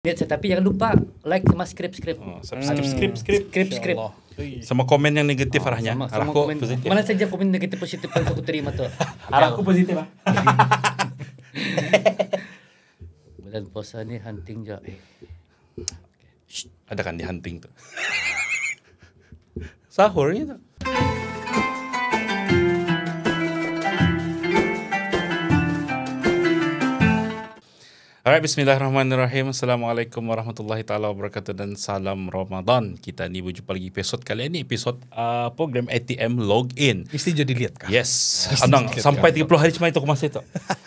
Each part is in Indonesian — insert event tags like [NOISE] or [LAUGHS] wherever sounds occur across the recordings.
Lihat, tapi jangan lupa like sama script script. Oh, subscribe, hmm. script script script script. Iya. Sama komen yang negatif oh, arahnya. Sama, sama Arahku komen, positif. Mana saja komen negatif positif yang aku terima tuh. [LAUGHS] Arahku positif ah. [LAUGHS] Bulan puasa nih hunting ja. Eh. ada kan di hunting tuh. [LAUGHS] Sahurnya tuh. Alright, bismillahirrahmanirrahim. Assalamualaikum warahmatullahi taala wabarakatuh dan salam Ramadan. Kita ni berjumpa lagi episod kali ini episod uh, program ATM login. Mesti jadi lihat kah? Yes. Anang ah, sampai 30 hari cuma itu aku masih itu.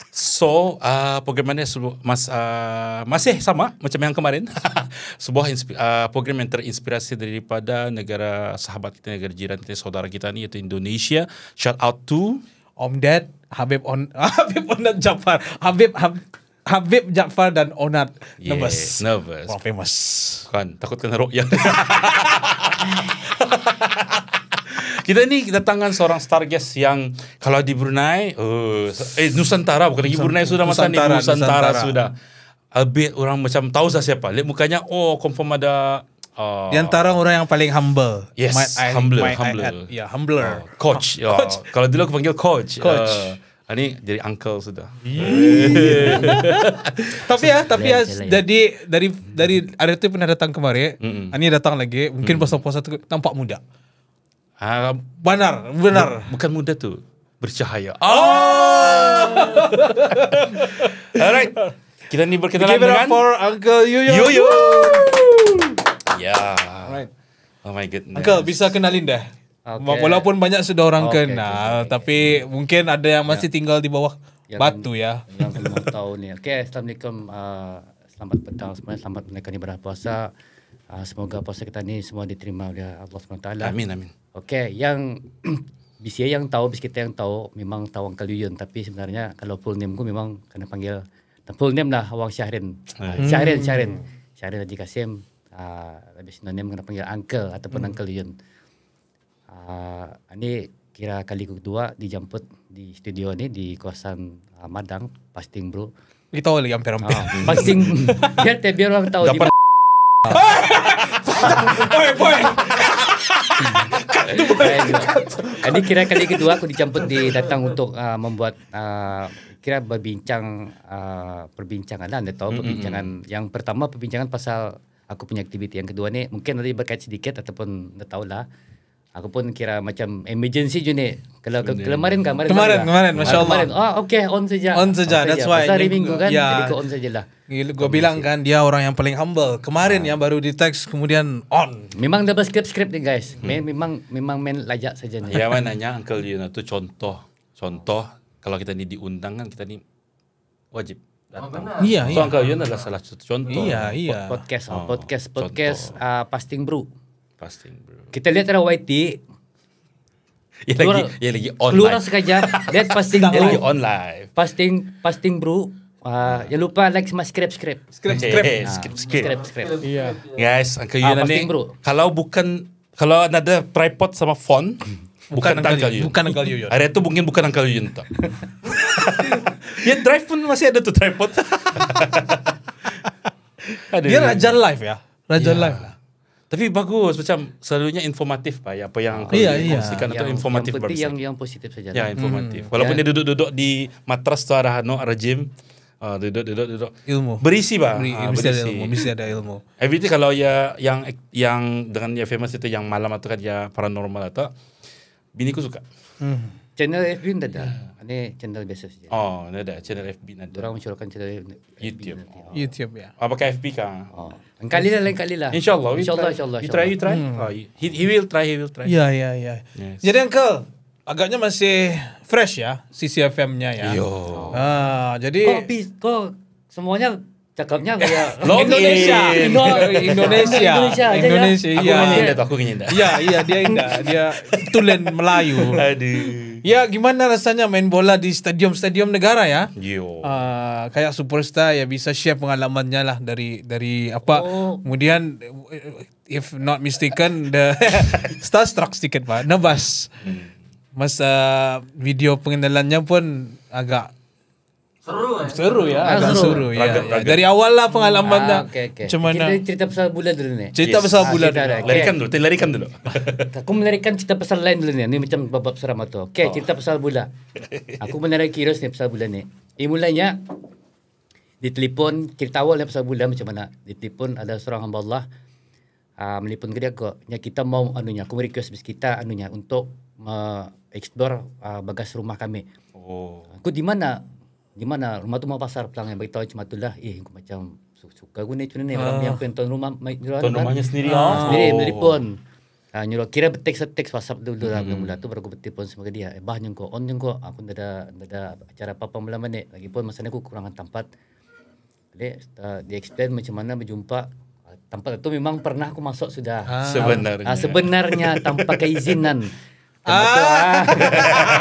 so, uh, program ini mas, uh, masih sama macam yang kemarin. [LAUGHS] Sebuah uh, program yang terinspirasi daripada negara sahabat kita, negara jiran kita, saudara kita ni yaitu Indonesia. Shout out to Om Ded, Habib On [LAUGHS] Habib Onat Jafar, Habib Habib Habib Jaafar dan Onat yeah, Nervous Nervous Orang famous Kan takut kena rok yang. [LAUGHS] Kita ini kedatangan seorang starguest yang Kalau di Brunei uh, Eh Nusantara bukan lagi Brunei sudah masa ni Nusantara, Nusantara sudah Habib orang macam tahu sah siapa Lihat mukanya oh confirm ada Uh, Di antara orang yang paling humble. Yes, my, I, humbler, my, humbler. I, I, yeah, humbler. Uh, coach. Oh. [LAUGHS] coach. Ya. Kalau dulu aku panggil coach. Coach. Uh, Ah, ini jadi uncle sudah. [LAUGHS] tapi ya, tapi ya, ya, jadi dari dari ada tuh pernah datang kemarin. mm hmm ini datang lagi, mungkin mm hmm pas satu tampak muda. Ah, benar, benar. Bukan muda tuh, bercahaya. Oh. [LAUGHS] Alright, kita ini berkenalan Give it up dengan for Uncle Yuyu. Yuyu. Ya. Yeah. Alright. Oh my goodness. Uncle bisa kenalin dah. Okay. Walaupun banyak sudah orang okay, kenal, okay, tapi okay. mungkin ada yang ya. masih yeah. tinggal di bawah yang, batu ya. Yang belum tahu nih. Oke, okay, assalamualaikum. Uh, selamat petang semuanya, selamat menaikkan ibadah puasa. Uh, semoga puasa kita ini semua diterima oleh Allah SWT. Amin amin. Oke, okay, yang [CLEARS THROAT] bisa ya yang tahu, bis kita yang tahu memang tawang Yuyun. tapi sebenarnya kalau full name ku memang kena panggil full name lah Awang eh. Syahrin. Hmm. Syahrin, Syahrin. Syahrin Haji Kasim. Uh, senang name kena panggil uncle ataupun hmm. uncle Yun uh, ini kira kali kedua dijemput di studio ini di kawasan uh, ah, Madang Pasting Bro. Itu lagi hampir hampir. Ah, pasting biar [LAUGHS] teh ya, biar orang tahu. Dapat. [LAUGHS] Oi, oi. Ini kira kali kedua aku dijemput di datang untuk uh, membuat uh, kira berbincang uh, perbincangan anda tahu mm -hmm. perbincangan yang pertama perbincangan pasal aku punya aktiviti yang kedua nih mungkin nanti berkait sedikit ataupun anda tahu lah Aku pun kira macam emergency je ni. Kalau kan, kemarin kemarin kan? kemarin ah, kemarin masya-Allah. Ah oh, okey on saja. On saja that's why. Pasal hari minggu kan yeah. jadi on sajalah. Gue bilang kan dia orang yang paling humble. Kemarin ah. yang baru di text kemudian on. Memang double script script ni guys. Hmm. Memang memang main lajak saja ni. Ya mana nanya Uncle Yuna tu contoh contoh kalau kita ni diundang kan kita ni wajib datang. Oh, iya, so, iya. Uncle Yuna adalah salah satu contoh. Iya, iya. Podcast, ah, oh, podcast, podcast, podcast uh, fasting brew. Fasting brew. Kita lihat ada YT Ya keluar, lagi, ya lagi online. Keluar sekejap. Lihat [LAUGHS] posting dia lagi online. Posting, posting bro. Uh, jangan lupa like sama script script. Script script. Yeah, script script script script iya. Guys, angka Yuna ah, nih. Kalau bukan kalau ada tripod sama phone, bukan, angka Uncle Bukan angka Yuyun. hari itu mungkin bukan angka Yuyun tuh. [LAUGHS] ya drive pun masih ada tuh tripod. Dia raja live ya. Raja yeah. live lah. Tapi bagus macam selalunya informatif Pak ya apa yang oh, iya, iya. atau informatif yang yang, yang positif saja. Ya informatif. Hmm. Walaupun ya. dia duduk-duduk di matras tu arah no rejim gym, ah, duduk duduk duduk ilmu berisi pak Beri, uh, berisi. ada ilmu mesti ada ilmu everything kalau ya yang yang dengan ya famous itu yang malam atau kan ya paranormal atau bini ku suka hmm. channel Evin tidak ni channel biasa saja. Oh, ada ada channel FB nanti. Orang mencurahkan channel FB YouTube. Nanti. YouTube oh. ya. Apa ah, pakai FB kan? Oh. kali lah, lain kali lah. Insyaallah, insyaallah, insyaallah. You try, you try. Hmm. Oh, he, he will try, he will try. Yeah, yeah, yeah. Yes. Jadi Uncle, agaknya masih fresh ya, CCFM-nya ya. Yo. Ah, jadi. Kok, kok semuanya cakepnya [LAUGHS] kayak Long Indonesia. [LAUGHS] Indo Indonesia. Indonesia. Indonesia. Aku iya. Aku indah, aku indah. Iya, iya dia indah. Dia tulen Melayu. [LAUGHS] Aduh. Ya gimana rasanya main bola di stadium-stadium negara ya? Yo. Uh, kayak superstar ya bisa share pengalamannya lah dari dari apa? Oh. Kemudian if not mistaken the starstruck sedikit pak. Nebas. Hmm. Masa ah, video pengenalannya pun agak Eh? Seru ya. Seru ah, ya, agak seru, seru ya, raget, iya. Dari awal lah pengalaman hmm. ah, okay, Cuman kita cerita pasal bulan dulu nih. Cerita yes. pasal ah, bulan. okay. Larikan dulu, larikan dulu. [LAUGHS] aku melarikan cerita pasal lain dulu nih. Ini macam babak seram atau. Oke, oh. cerita pasal bulan. aku menarik kiros nih pasal bulan nih. Ini mulanya telepon cerita awal nih pasal bulan macam mana. di telepon ada seorang hamba Allah uh, ah, melipun ke dia kok. Ya kita mau anunya, aku request bis kita anunya untuk uh, explore uh, bagas rumah kami. Oh. Aku di mana? di mana rumah tu mau pasar pelang yang beritahu cuma tu lah eh aku macam suka ni cuna ni uh, yang pun tuan rumah nyuruh tuan kan? rumahnya sendiri ah. sendiri oh. sendiri pun ha, nyuruh kira betik seteks whatsapp dulu dulu lah, hmm. lah mula tu baru aku betik pun sama dia eh bah nyungko on nyungko aku tak ada tak ada acara apa-apa mula menik lagi pun masa ni aku kurangan tempat jadi uh, dia explain macam mana berjumpa ah, tempat tu memang pernah aku masuk sudah ah. ah sebenarnya ah, sebenarnya tanpa keizinan Tempat ah. tu, ah.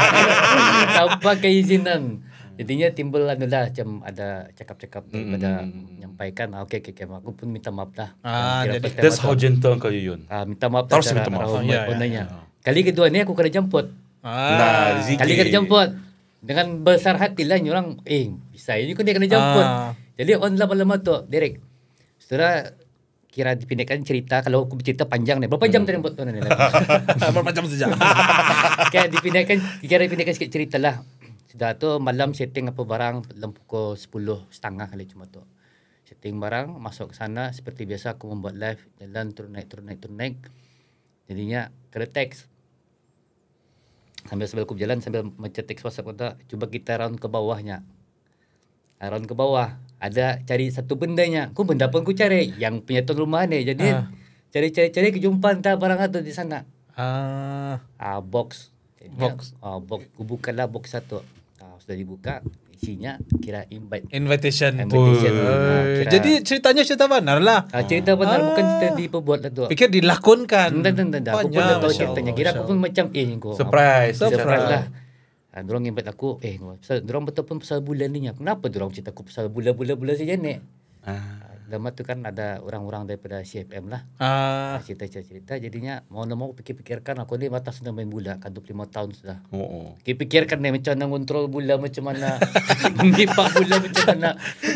[LAUGHS] tanpa keizinan. Jadinya hmm. timbul anu lah macam ada cakap-cakap mm -hmm. pada hmm, hmm, menyampaikan ah, okay, okay, okay, aku pun minta maaf dah. Ah, jadi, that's how gentle kau Yun. Ah, minta maaf Terus minta maaf. Oh, yeah, yeah, yeah. Kali kedua ni aku kena jemput. Ah, nah, ah. ziki. Kali kena jemput. Dengan besar hati lah orang, eh, bisa ini kau dia kena jemput. Ah. Jadi on lah malam tu, Derek. Setelah kira dipindahkan cerita kalau aku bercerita panjang ni, berapa jam tadi buat tuan ini berapa jam sejam? [LAUGHS] kayak dipindahkan kira dipindahkan sikit cerita lah sudah tu malam setting apa barang dalam pukul 10 setengah kali cuma tu. Setting barang masuk ke sana seperti biasa aku membuat live jalan turun naik turun naik turun naik. Jadinya kena teks. Sambil sambil aku berjalan sambil macam teks WhatsApp kata cuba kita round ke bawahnya. Ah, round ke bawah. Ada cari satu bendanya. Kau benda pun aku cari yang punya tuan rumah ni. Jadi uh. Ah. cari cari cari kejumpaan tak barang atau di sana. Ah, uh. uh, box box. Ah, uh, box. Kubukalah box satu sudah dibuka isinya kira invite invitation, invitation. Oh. Kira, jadi ceritanya cerita benar lah ah, cerita benar ah. bukan cerita diperbuat lah tu fikir dilakonkan tak tak tak aku pun tahu ceritanya kira aku pun macam eh aku, surprise. Aku, surprise surprise, lah ha, dorong invite aku eh dorong betul pun pasal bulan ni kenapa dorong cerita aku pasal bulan-bulan-bulan saja ni ah. lama tuh kan ada orang-orang daripada CFM lah ah. cerita-cerita jadinya mau nemu pikir-pikirkan aku ini mata sudah main bola kan lima tahun sudah oh, oh. pikirkan nih macam nak kontrol bola macam mana [LAUGHS] mengipak bola macam mana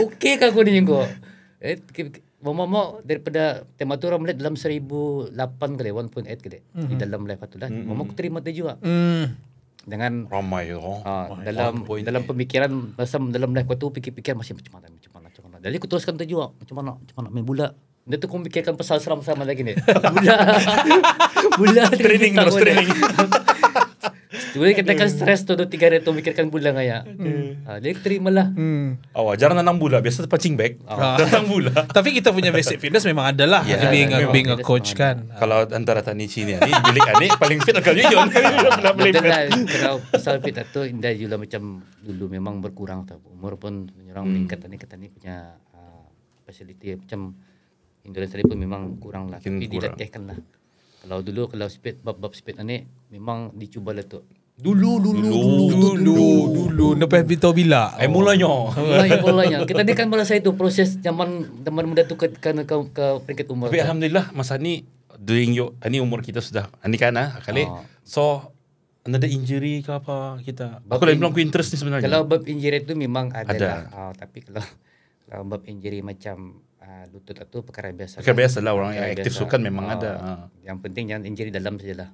oke kan aku ni mau eh mau daripada tema tu orang melihat dalam seribu delapan kali 1.8 kali mm-hmm. di mhm. dalam live tu lah. Mm-hmm. terima tu juga. Mm. dengan ramai oh. uh, dalam dalam pemikiran masa dalam life kau tu fikir-fikir masih macam mana macam mana macam mana jadi aku teruskan tu juga, macam mana macam mana main bola dia tu aku fikirkan pasal seram-seram lagi ni [LAUGHS] bola bola training terus training [LAUGHS] Sebenarnya kita kan stres tuh tiga hari tu mikirkan bulan gaya, Hmm. Ah, jadi lah. Hmm. Oh, ah, jarang nanang bula, biasa pancing back. Oh. Ah. [LAUGHS] nanang bula. Tapi kita punya basic fitness memang ada lah. Yeah, being, yeah, being a coach kan. Kalau antara tani sini ni bilik ani paling fit agak yon. [LAUGHS] Kalau pasal fit itu indah jula macam dulu memang berkurang tau. Umur pun menyerang hmm. meningkat tani ni punya ah, facility macam Indonesia pun memang kurang lah. Tapi dilatihkan lah. kalau dulu kalau speed bab bab speed ane memang dicuba lah tu. Dulu dulu dulu dulu dulu dulu dulu bila? Eh mulanya. Oh. [LAUGHS] Mulanya mulanya. Kita ni kan merasa itu proses zaman zaman muda tu ke ke ke peringkat umur. Tapi alhamdulillah masa ni doing yo ani umur kita sudah ani kan ah kali. Ah. So ada injury ke apa kita? Aku lagi belum interest ni sebenarnya. Kalau bab injury tu memang ada. Ada. Lah. Ah, tapi kalau kalau bab injury macam lutut atau perkara biasa. Perkara biasa lah orang yang aktif sukan memang ada. Yang penting jangan injury dalam sajalah.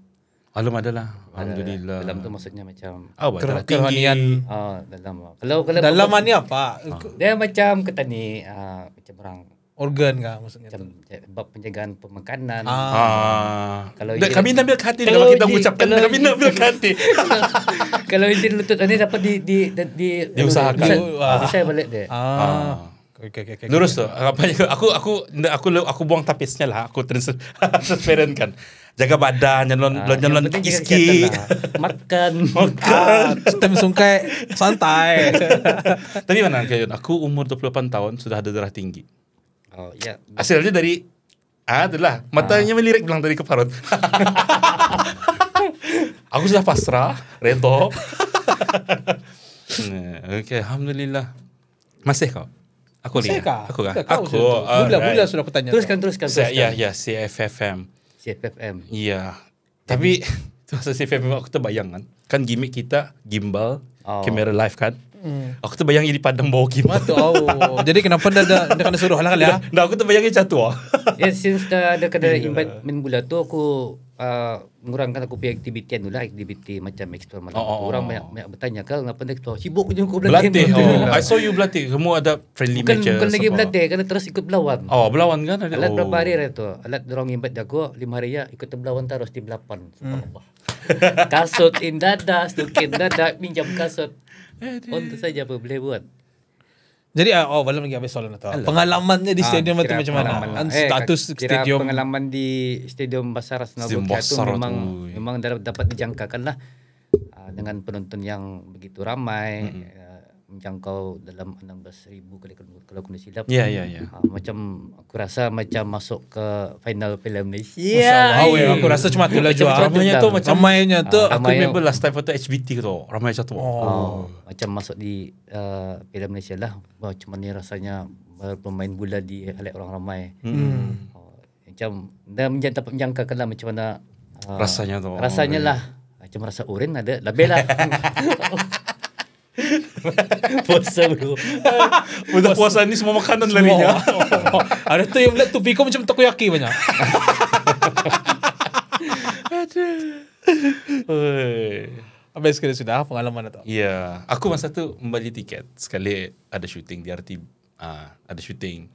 Alam adalah. Alhamdulillah. Dalam tu maksudnya macam oh, kerohanian. Oh, dalam. Kalau kalau dalam mana apa? Dia macam kata ni macam orang organ kan maksudnya macam tu? bab penjagaan pemakanan ah. kalau dan kami ambil hati kalau kita ucapkan kalau kami ambil hati kalau izin lutut ini dapat di di di, di, di, usahakan saya balik deh ah. ah. Okay, okay, okay, Lurus okay. tuh. aku aku aku aku aku buang tapisnya lah. Aku transparent kan. Jaga badan, jangan ah, jangan iski. Makan. Makan. [LAUGHS] tapi sungkai santai. [LAUGHS] Tapi mana Kayun? Aku umur 28 tahun sudah ada darah tinggi. Oh iya. Hasilnya dari ah, adalah matanya ah. melirik bilang dari keparut. [LAUGHS] aku sudah pasrah, reto. Nah, oke, okay, alhamdulillah. Masih kau? Aku lagi. Aku kah? Aku. Uh, mula, sudah aku tanya. Teruskan, teruskan. Ya, ya, ya. CFFM. CFFM. Ya. Tapi, [LAUGHS] tu masa CFFM aku tu bayangkan, Kan gimmick kita, gimbal, oh. kamera live kan. Mm. Aku terbayang dia dipandang bawa gimbal. Oh, oh. [LAUGHS] Jadi kenapa dah dia, nak suruh lah kali ya? Nah, aku terbayang dia jatuh. tu. Ya, since dah ada kena yeah. invite main bulan tu, aku Uh, mengurangkan aku punya aktiviti anu lah aktiviti macam ekstra malam oh, oh, oh orang oh. banyak banyak bertanya kan kenapa dia ketua sibuk je kau berlatih oh. Lah. I saw you berlatih kamu ada friendly bukan, matches bukan lagi berlatih kena terus ikut berlawan oh berlawan kan Ada. alat oh. berapa hari lah tu alat dorong imbat jago lima hari ya ikut berlawan terus di belapan hmm. [LAUGHS] kasut in dada stukin dada minjam kasut untuk eh, on tu saja boleh buat Jadi ah, oh belum lagi habis soalan atau pengalamannya di ah, stadium ah, itu macam mana? Kan eh, status kira stadion pengalaman di stadium Basarnas Nabawi itu memang memang dapat dijangkakan lah ah, dengan penonton yang begitu ramai. Mm -hmm menjangkau dalam 16,000 kali kalau aku tidak silap. Ya, ya, ya. Ha, macam aku rasa macam masuk ke final film ni. Yeah. Oh, ya. Aku rasa cuma tu lah juga. Ramainya tu macam. Ramainya tu. Uh, aku remember last time foto HBT tu. Ramai satu. Oh. Uh, macam masuk di uh, film Malaysia lah. Wah, cuma ni rasanya bermain bola di halik orang ramai. Hmm. Uh, macam, dan tak menjangka kan lah macam mana. Uh, rasanya tu. Rasanya oh, lah. Ya. Macam rasa urin ada. Lebih lah. [LAUGHS] [LAUGHS] [LAUGHS] puasa bro. [LAUGHS] Udah puasa ni semua makanan semua. larinya. [LAUGHS] Ada tu yang tu kok macam takoyaki banyak. Aduh. Habis sekali sudah pengalaman atau? Iya, yeah. aku masa tu membeli tiket sekali ada syuting di RT uh, ah, ada syuting.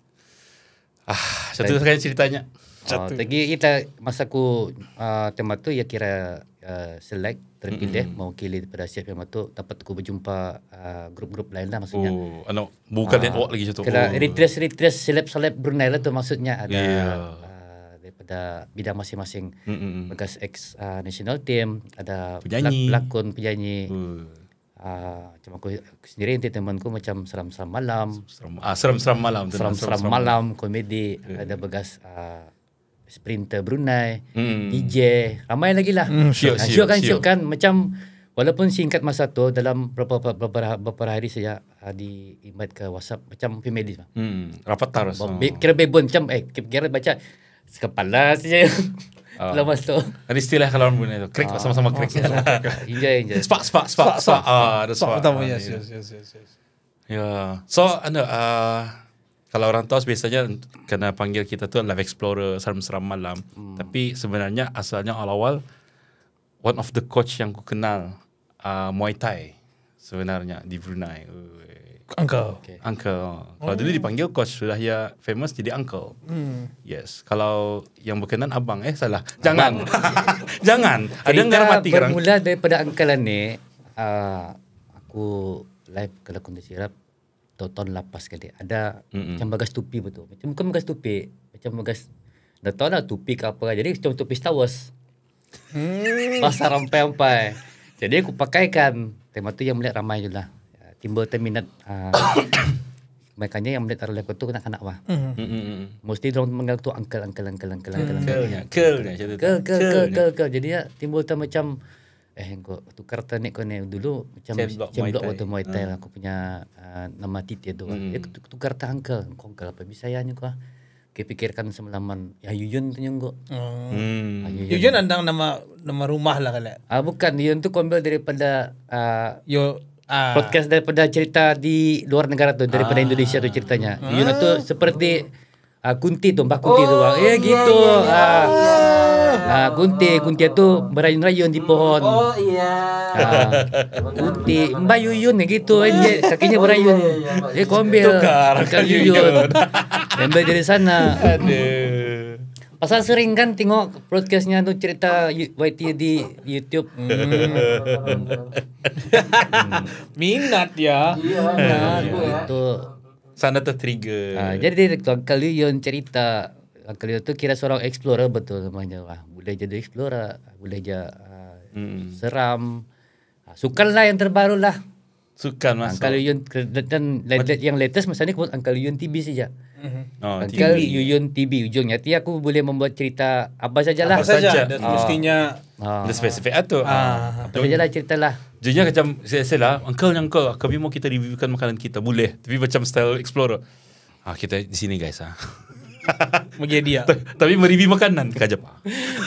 Ah, satu sekali ceritanya. Oh, satu. Tadi kita masa aku uh, ah, tema tu ya kira uh, select terpilih mm-hmm. mewakili daripada CFM yang dapat aku berjumpa grup uh, grup-grup lain lah maksudnya. Oh, anak bukan yang ah, awak lagi satu Kena oh. retrace retrace seleb-seleb Brunei lah tu maksudnya ada yeah. uh, daripada bidang masing-masing. Mm-hmm. Bekas ex uh, national team, ada penyanyi. pelakon, penyanyi. Uh. Uh, macam aku sendiri nanti temanku macam seram-seram malam. Seram, seram ah, malam. Seram-seram malam, komedi. Yeah. Ada bekas uh, sprinter Brunei, hmm. DJ, ramai lagi lah. Hmm, sure, sure, sure, sure, kan, sure. sure kan, macam walaupun singkat masa tu dalam beberapa beberapa, beberapa hari saya ah, di invite ke WhatsApp macam pemedis. Lah. Hmm, rapat taras. Kira bebon macam eh kira baca sekepala saja. Oh. Ah. Lama [LAUGHS] tu. Ada istilah kalau orang Brunei tu. Krik oh. Ah. sama-sama krik. Oh, [LAUGHS] sama-sama. injai, injai. Spak, spak, spak, spak. Ah, ada spak. Pertama, yes, yes, yes, yes, yes. Yeah. So, ano, uh, kalau orang tos biasanya kena panggil kita tu live explorer seram-seram malam. Hmm. Tapi sebenarnya asalnya awal-awal one of the coach yang ku kenal uh, Muay Thai sebenarnya di Brunei. Uncle. Okay. Uncle. Kalau oh. dulu dipanggil coach sudah ya famous jadi uncle. Hmm. Yes. Kalau yang berkenan abang eh salah. Jangan. [LAUGHS] Jangan. Ada yang mati bermula sekarang. daripada uncle ni uh, aku live kalau kondisi rap 2018 tahun, tahun lepas sekali ada Mm-mm. macam bagas tupi betul macam bukan bagas tupi macam bagas dah tahu lah tupi ke apa lah. jadi macam tupi Star Wars hmm. pasar rampai-rampai jadi aku pakai kan tema tu yang melihat ramai je lah ya, timbul terminat uh, ah, makanya [COUGHS] yang melihat arah tu kanak-kanak lah mm-hmm. mesti dorong orang mengalak tu angkel angkel angkel angkel angkel uncle uncle uncle uncle uncle uncle uncle uncle uncle uncle uncle uncle uncle uncle eh kok tukar tani kau nih dulu macam macam blok waktu Muay Thai hmm. aku punya eh, nama titik itu hmm. dia tukar tangkel kongkel apa bisa ya nih kepikirkan semalaman ya Yuyun tuh nyunggu oh. hmm. ah, Yuyun. Yuyun andang nama nama rumah lah kali ah bukan Yuyun tuh kembali daripada ah, yo ah. podcast daripada cerita di luar negara tuh daripada Indonesia tuh ceritanya Yuyun tuh seperti uh, kunti tuh mbak kunti tuh oh. bang ya gitu yeah, ya, ya, ya, yeah, yeah. Nah, kunti, kunti itu berayun-rayun di pohon. Oh iya. Nah, kunti, Mbak Yuyun ya gitu, eh, dia kakinya oh, iya, berayun. Iya, iya, dia kombil, Kak Yuyun. Mbak dari sana. Aduh. Pasal sering kan tengok podcastnya tuh cerita YT di YouTube. Hmm. [LAUGHS] Minat ya. Iya, nah, ya. itu. Sana tertrigger. Nah, jadi dia Yuyun cerita kalau tu kira seorang explorer betul namanya lah. Boleh jadi explorer, ah, boleh jadi uh, hmm. seram. Uh, sukan lah yang terbaru lah. Sukan masuk. Angkal Yuyun dan Mac- yang latest masa ni kau angkali Yuyun TV saja. Mm-hmm. Oh, Angkal Yuyun TV ujungnya. Tapi aku boleh membuat cerita apa sajalah. Apa saja. Dan uh, mestinya uh, ah. spesifik uh, atau. Uh, apa lah cerita lah. Jadinya macam saya saya lah, uncle yang kau, kami mau kita reviewkan makanan kita boleh, tapi macam style explorer. Ah kita di sini guys ah. [LAUGHS] [LAUGHS] Bagi dia. Tapi mereview makanan ke Jepang.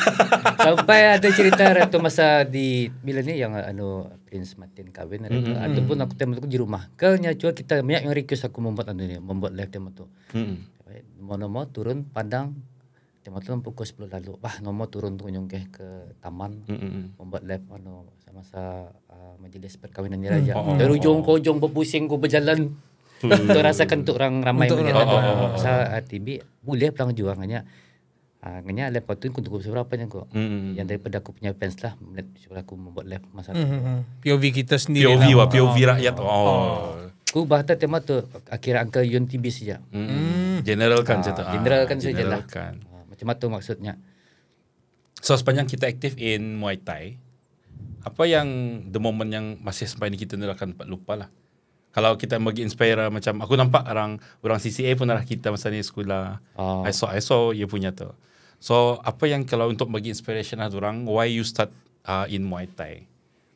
[LAUGHS] Sampai ada cerita ratu masa di bila ni yang anu Prince Martin kahwin mm -hmm. ataupun aku tempat aku di rumah. Kalnya cua kita banyak yang request aku membuat anu ni, membuat live tempat tu. Mm -hmm. Mau turun pandang tempat tu pukul 10 lalu. Wah, nomo turun tu kunjung ke ke taman mm -hmm. membuat live anu sama-sama uh, majlis perkahwinan ni raja. Lah. Mm -hmm. Dari oh, oh, ujung oh. ke ujung berpusing ku berjalan Hmm. untuk rasakan untuk orang ramai untuk punya orang. Oh, oh, oh. Pasal RTB ah, boleh pelang juang hanya ah, hanya uh, lepas tu aku tunggu seberapa yang kok. mm. yang daripada aku punya fans lah cuba aku membuat live masa mm-hmm. Hmm, POV kita sendiri POV lah. wah POV rakyat oh. oh. aku bahasa tema tu akhir angka Yun TV saja hmm. mm. general kan uh, cerita general kan saja lah macam mana tu maksudnya so sepanjang kita aktif in Muay Thai apa yang the moment yang masih sampai ni kita tidak akan lupa lah kalau kita bagi inspire lah, macam aku nampak orang orang CCA pun adalah kita masa ni sekolah. Uh. Ah. iso, saw I punya tu. So apa yang kalau untuk bagi inspiration lah orang why you start uh, in Muay Thai?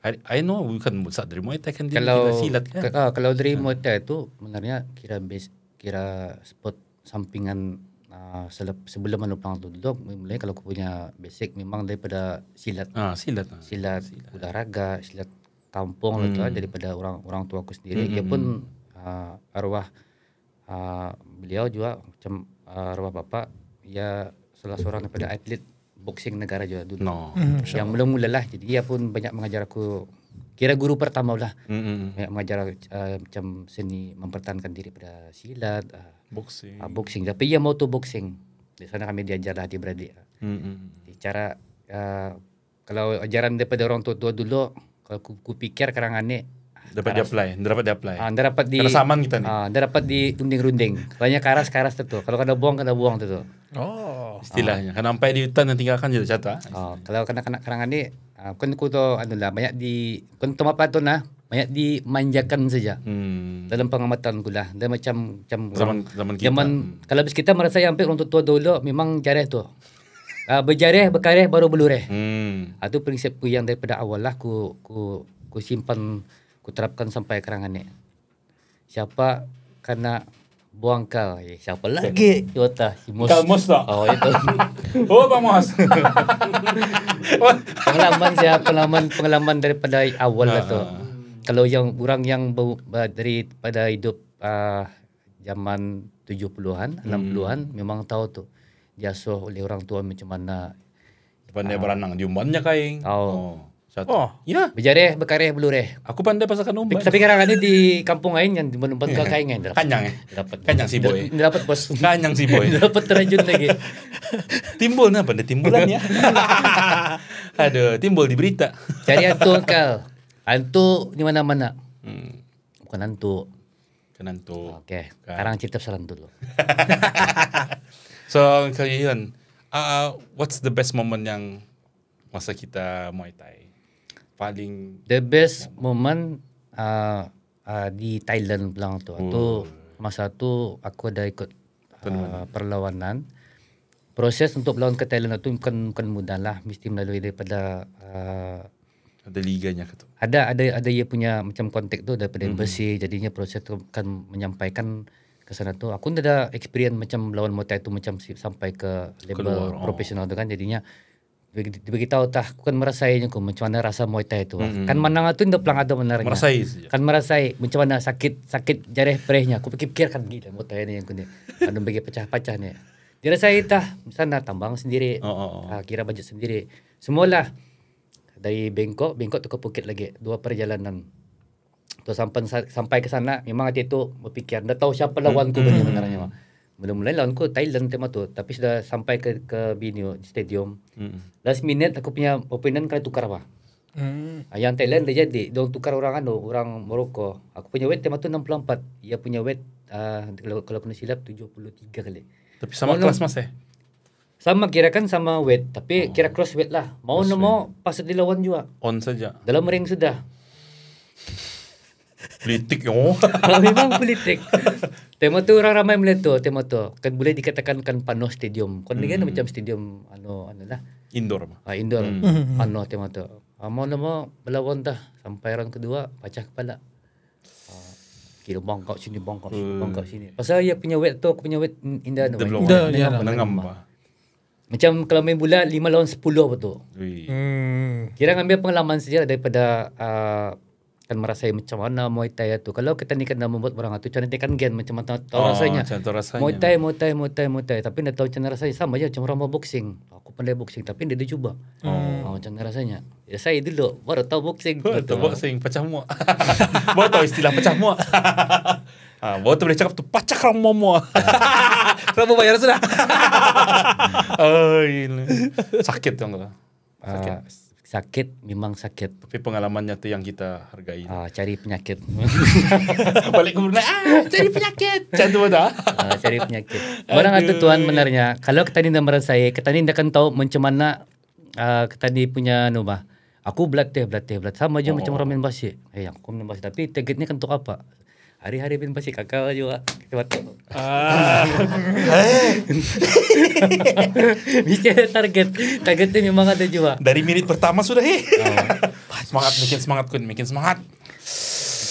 I, I know we can start dari Muay Thai kan dia kalau, kita silat kan. Ke, ah, kalau dari uh. Muay Thai tu sebenarnya kira base, kira spot sampingan uh, sebelum menumpang tu duduk mulai kalau aku punya basic memang daripada silat. Ah silat. Lah. Silat, silat. silat. silat. silat. kampung gitu kan, hmm. lah daripada orang orang tuaku sendiri. Hmm. Ia hmm, pun uh, arwah uh, beliau juga macam uh, eh, arwah bapak ia salah seorang daripada atlet boxing negara juga dulu. No. Hmm. Yang belum mulalah jadi ia pun banyak mengajar aku kira guru pertama lah hmm, hmm banyak mengajar uh, macam seni mempertahankan diri pada silat uh, boxing uh, boxing tapi ia mau tu boxing di sana kami diajar lah di beradik hmm cara uh, kalau ajaran daripada orang tua-tua dulu kalau ku, ku pikir kerangannya dapat karas, dapat apply. Ah, dapat di Karena saman kita nih. Ah, dapat di runding-runding. Banyak karas-karas itu. Kalau kena buang kena buang itu. Oh, istilahnya. Ah. Karena sampai di hutan yang tinggalkan jadi cata. Oh, kalau kena kena karangan ini ah, kan ku tu anu lah banyak di kan apa tuh nah banyak dimanjakan saja hmm. dalam pengamatan gula dan macam macam zaman zaman kita zaman, kalau kita merasa yang untuk tua dulu memang jarah tuh uh, ah, berjarah berkarah baru belureh. Hmm. Itu ah, uh, prinsip ku yang daripada awal lah ku ku ku simpan ku terapkan sampai kerangan ni. Siapa kena buang kau? Eh, siapa lagi? Kita si Mos. Kau Mos tak? Oh itu. [LAUGHS] oh Pak Mos. [LAUGHS] pengalaman saya, pengalaman pengalaman daripada awal lah tu. Ah, Kalau yang orang yang ber, ber, dari pada hidup uh, zaman 70-an, 60-an hmm. memang tahu tu. Jasuh oleh orang tua macam mana. Pandai uh, ah. beranang, jumbannya kain. Oh. oh. Satu. Oh, ya. Bejareh, bekareh, belureh. Aku pandai pasakan umbat. Tapi kadang ini di kampung lain yang menumpang ke kain dapat. Kanyang ya. Dapat. Kanyang si boy. Dapat bos. [LAUGHS] Kanyang si boy. [LAUGHS] Dapat terajun lagi. [LAUGHS] timbul apa pandai timbulan ya? Aduh, timbul di berita. Cari hantu kal. Hantu di mana-mana. Hmm. Bukan hantu. Kenantu. Oke. Okay. Sekarang citip salam dulu. So kalau yun, uh, uh, what's the best moment yang masa kita Muay Thai? Paling the best moment, moment uh, uh, di Thailand bilang tu atau hmm. masa tu aku ada ikut uh, perlawanan. Proses untuk lawan ke Thailand itu bukan bukan mudah lah, mesti melalui daripada uh, ada liganya tu Ada ada ada dia punya macam kontak tu daripada hmm. embassy, mm-hmm. jadinya proses tu kan menyampaikan ke sana tu aku tidak ada experience macam lawan Muay Thai tu macam sampai ke level Keluar, oh. professional tu kan jadinya beritahu tak aku kan merasainya aku macam mana rasa Muay Thai itu. mm-hmm. kan menang tu dah pelang ada menarik merasai kan merasai macam mana sakit sakit jarih perihnya aku pikirkan gila Muay Thai ni yang aku ni kan bagi pecah-pecah ni dia saya tah sana tambang sendiri oh, oh, oh. kira bajet sendiri semualah dari Bengkok. Bengkok tu ke Phuket lagi dua perjalanan tu sampai sampai ke sana memang hati tu berfikir dah tahu siapa lawan aku hmm. sebenarnya hmm. hmm. Mula-mula lawan aku Thailand tema tu tapi sudah sampai ke ke Bino stadium. Hmm, hmm. Last minute aku punya opinion kena tukar apa? Hmm. Ah, yang Thailand dia jadi dia tukar orang anu orang Morocco. Aku punya weight tema tu 64. dia punya weight uh, kalau kalau kena silap 73 kali. Tapi sama kelas masa eh? Sama kira kan sama weight tapi oh. kira cross weight lah. Mau nak mau pasal dilawan juga. On saja. Dalam ring sudah politik yo. Oh. [LAUGHS] Kalau memang politik. Tema tu orang ramai melihat tu, tema tu. Kan boleh dikatakan kan panas stadium. Kan hmm. macam stadium anu anu lah. Indoor. Ah indoor. Hmm. hmm. Anu tema tu. Ah, Amo nama melawan dah sampai orang kedua pecah kepala. Kira ah, bongkok sini, bongkok sini, hmm. bongkok sini. Pasal ia punya wet tu, aku punya wet indah. Dia belum, dia eh? belum, macam kalau main bola lima lawan sepuluh apa tu. Hmm. Kira ambil pengalaman sejarah daripada uh, akan merasai macam mana Muay Thai itu. Kalau kita ni kena membuat orang itu macam kan gen macam mana tahu oh, rasanya. Macam rasanya. Muay Thai, Muay Thai, Muay Thai, Muay Thai. Tapi dia tahu macam mana rasanya sama je macam orang mau boxing. Aku pandai boxing tapi dia, dia cuba. Hmm. Oh, ah, macam mana rasanya. Ya saya dulu baru tahu boxing. Baru tahu boxing, pecah muak. [LAUGHS] baru tahu istilah pecah muak. [LAUGHS] Ah, baru tu boleh cakap tu pacak ramomo. Kamu bayar sudah. oh, ini. Sakit dong. Ah, sakit. Uh, sakit memang sakit tapi pengalamannya tuh yang kita hargai ah, cari penyakit [LAUGHS] balik ke ah cari penyakit cantum ada ah, cari penyakit barang ada tuan benarnya kalau kita ni merasai kita ni akan tahu macam mana uh, kita ni punya nubah aku belatih belatih belatih sama aja oh. macam ramen basi eh aku main basi tapi targetnya kan untuk apa hari-hari bin pasti kakak juga kita ah [LAUGHS] eh. [LAUGHS] bisa target targetnya memang ada juga dari menit pertama sudah heh iya. [LAUGHS] semangat bikin semangat kun bikin semangat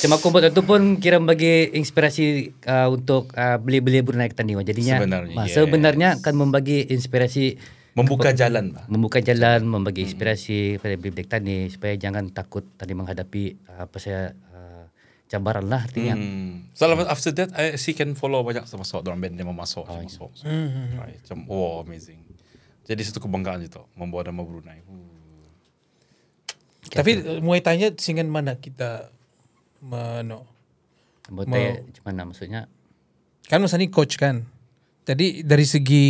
Cuma kumpul itu pun kira bagi inspirasi uh, untuk uh, beli-beli Brunei Taniwa. Jadinya sebenarnya, kan yes. sebenarnya akan membagi inspirasi membuka ke, jalan, membuka jalan, membagi hmm. inspirasi hmm. pada beli-beli tani supaya jangan takut tadi menghadapi uh, apa saya cabaran lah artinya. Hmm. So after that I she can follow banyak sama masuk dalam band dia mau masuk, oh, masuk. So, iya. hmm, hmm, hmm. right. oh amazing. Jadi satu kebanggaan itu membawa nama Brunei. Uh. Tapi eh, Muay Thai-nya dengan mana kita mano? Muay cuma nama maksudnya? Kan masa Ani coach kan. Jadi dari segi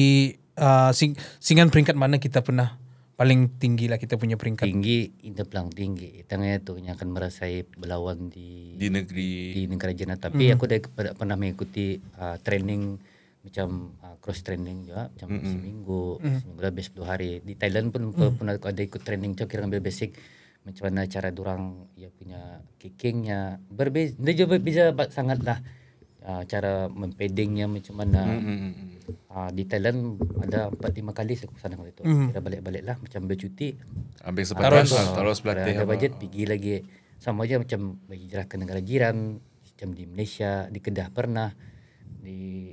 uh, sing singan peringkat mana kita pernah paling tinggi lah kita punya peringkat tinggi itu paling tinggi tengah itu yang akan merasai belawan di di negeri di negara jenat tapi mm. aku dari pernah mengikuti uh, training macam uh, cross training juga macam mm -hmm. seminggu mm. seminggu lebih dua hari di Thailand pun mm. pernah aku ada ikut training coba kira ambil basic macam mana cara durang ya punya kickingnya berbeza dia juga bisa sangat lah uh, cara mempaddingnya macam mana. Mm-hmm. Uh, di Thailand ada empat lima kali saya ke sana itu. Mm-hmm. Kira balik-balik lah macam bercuti. Ambil ah, sempat terus terus berlatih. Ada budget pergi lagi. Sama aja macam berjirah ke negara jiran macam di Malaysia, di Kedah pernah di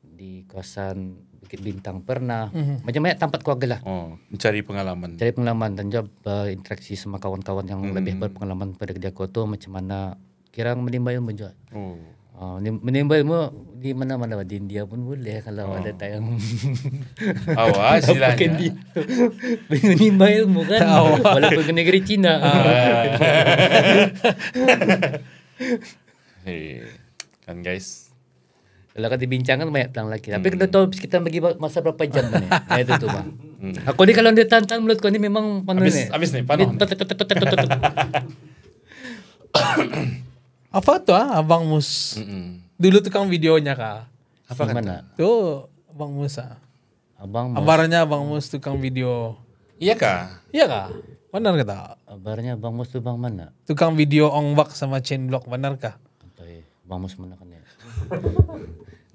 di kawasan Bukit Bintang pernah mm-hmm. macam banyak tempat keluarga lah oh, mencari pengalaman mencari pengalaman dan juga eh, interaksi sama kawan-kawan yang mm-hmm. lebih berpengalaman pada kerja aku tu macam mana kira menimba ilmu juga oh. Oh, ah, menimbal mo, di mana-mana di India pun boleh kalau ah. ada tayang [LAUGHS] awas sila niya. menimbal mo kan, [LAUGHS] Awa. wala ke negeri Cina. Ah. [LAUGHS] hey. Kan guys, kalau kata bincangan banyak tentang lagi. Tapi hmm. tahu kita bagi masa berapa jam ni? Nah, itu tu bang. Hmm. Aku ni kalau dia tantang mulut kau ni memang panas ni. Habis ni, panas. Apa tuh ah, Abang Mus? Mm-mm. Dulu tukang videonya kak. Apa Gimana? Tuh Abang Musa. Ah. Abang Mus. Abarnya Abang Mus tukang video. Iya kak? Iya kak. Benar kata. Abarnya Abang Mus tuh bang mana? Tukang video ongbak sama chain block benar kak? Eh, Abang Mus mana kan ya? [LAUGHS]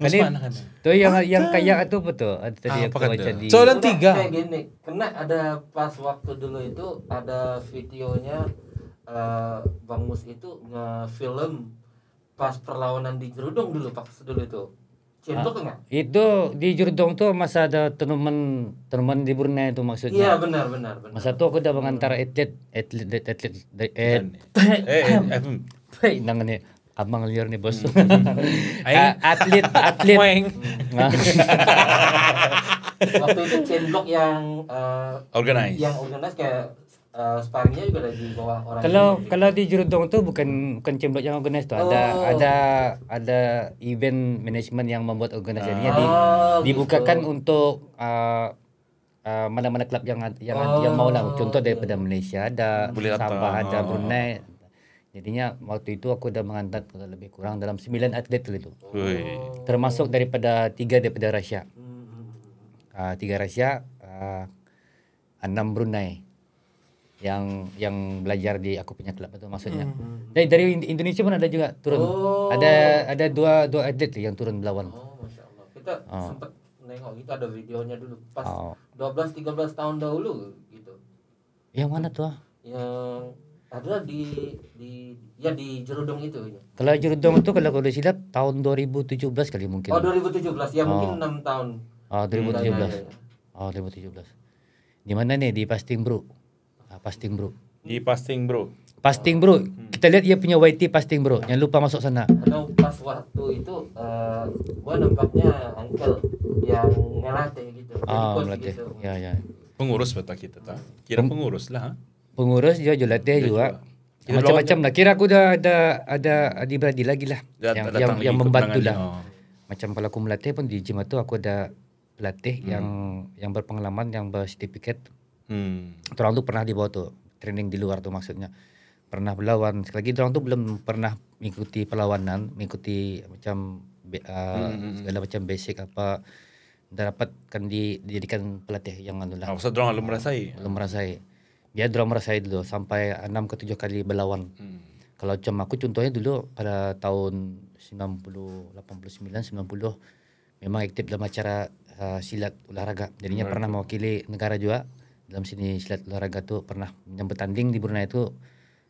Ini kan ya? tuh yang Ata. yang kayak itu betul. Ada tadi ah, aku baca di. Soalnya tiga. Kayak gini, kena ada pas waktu dulu itu ada videonya uh, Bang Mus itu ngefilm pas perlawanan di Jerudong dulu Pak dulu itu. Cintok ah, enggak? Itu di Gerudong tuh masa ada teman teman di Brunei itu maksudnya. Iya benar benar benar. Masa tuh aku udah etet atlet atlet atlet atlet eh, eh, nangannya abang liar nih bos. Hmm. [LAUGHS] atlet atlet. Hmm. [LAUGHS] Waktu itu cendok yang uh, organize. Yang organize kayak uh, sparringnya juga dari bawah orang kalau ini, kalau di Jerudong tuh bukan bukan cemblok yang organize tuh oh. ada ada ada event management yang membuat organisasinya oh, di, ah, gitu. dibukakan untuk uh, Uh, mana-mana klub yang yang oh. yang mau lah contoh daripada Malaysia ada Boleh Sabah ada Brunei Jadinya waktu itu aku dah menghantar lebih kurang dalam 9 atlet itu. oh. Termasuk daripada tiga daripada Rusia. Uh, hmm, hmm, hmm. tiga Rusia, uh, enam Brunei yang yang belajar di aku punya klub itu maksudnya hmm. dari dari Indonesia pun ada juga turun oh. ada ada dua dua atlet yang turun melawan oh masya Allah kita oh. sempat nengok itu ada videonya dulu pas oh. 12 13 tahun dahulu gitu yang mana tuh ah? yang ada di di ya di Jerudong itu ya. Kalau Jerudong itu kalau kalau silap tahun 2017 kali mungkin. Oh 2017 ya, ya oh. mungkin 6 tahun. Oh 2017. Ya, Oh 2017. Di mana nih di Pasting Bro? pasting bro. Di pasting bro. Pasting bro. Hmm. Kita lihat dia punya YT pasting bro. Jangan lupa masuk sana. Kalau pas waktu itu uh, gua nampaknya uncle yang melatih gitu. Ah, melatih, Gitu. Ya, ya. Pengurus betul kita tak? Kira pengurus lah. Ha? Pengurus dia juga ah, latih juga. juga. Macam-macam lah. Kira aku dah ada ada adik beradik lagi lah. yang yang, yang membantu lah. Oh. Macam kalau aku melatih pun di gym tu aku ada pelatih hmm. yang yang berpengalaman yang bersertifikat hmm. orang tuh pernah dibawa tuh training di luar tuh maksudnya pernah berlawan sekali lagi orang tuh belum pernah mengikuti perlawanan mengikuti macam uh, hmm. segala macam basic apa dan dapat kan dijadikan pelatih yang anu lah. Oh, ah, so belum merasai. Ah, belum merasai. Dia dorang merasai dulu sampai enam ke tujuh kali berlawan. Hmm. Kalau macam aku contohnya dulu pada tahun 90 89 90 memang aktif dalam acara uh, silat olahraga. Jadinya Mereka. pernah mewakili negara juga dalam sini silat olahraga tu pernah yang bertanding di Brunei itu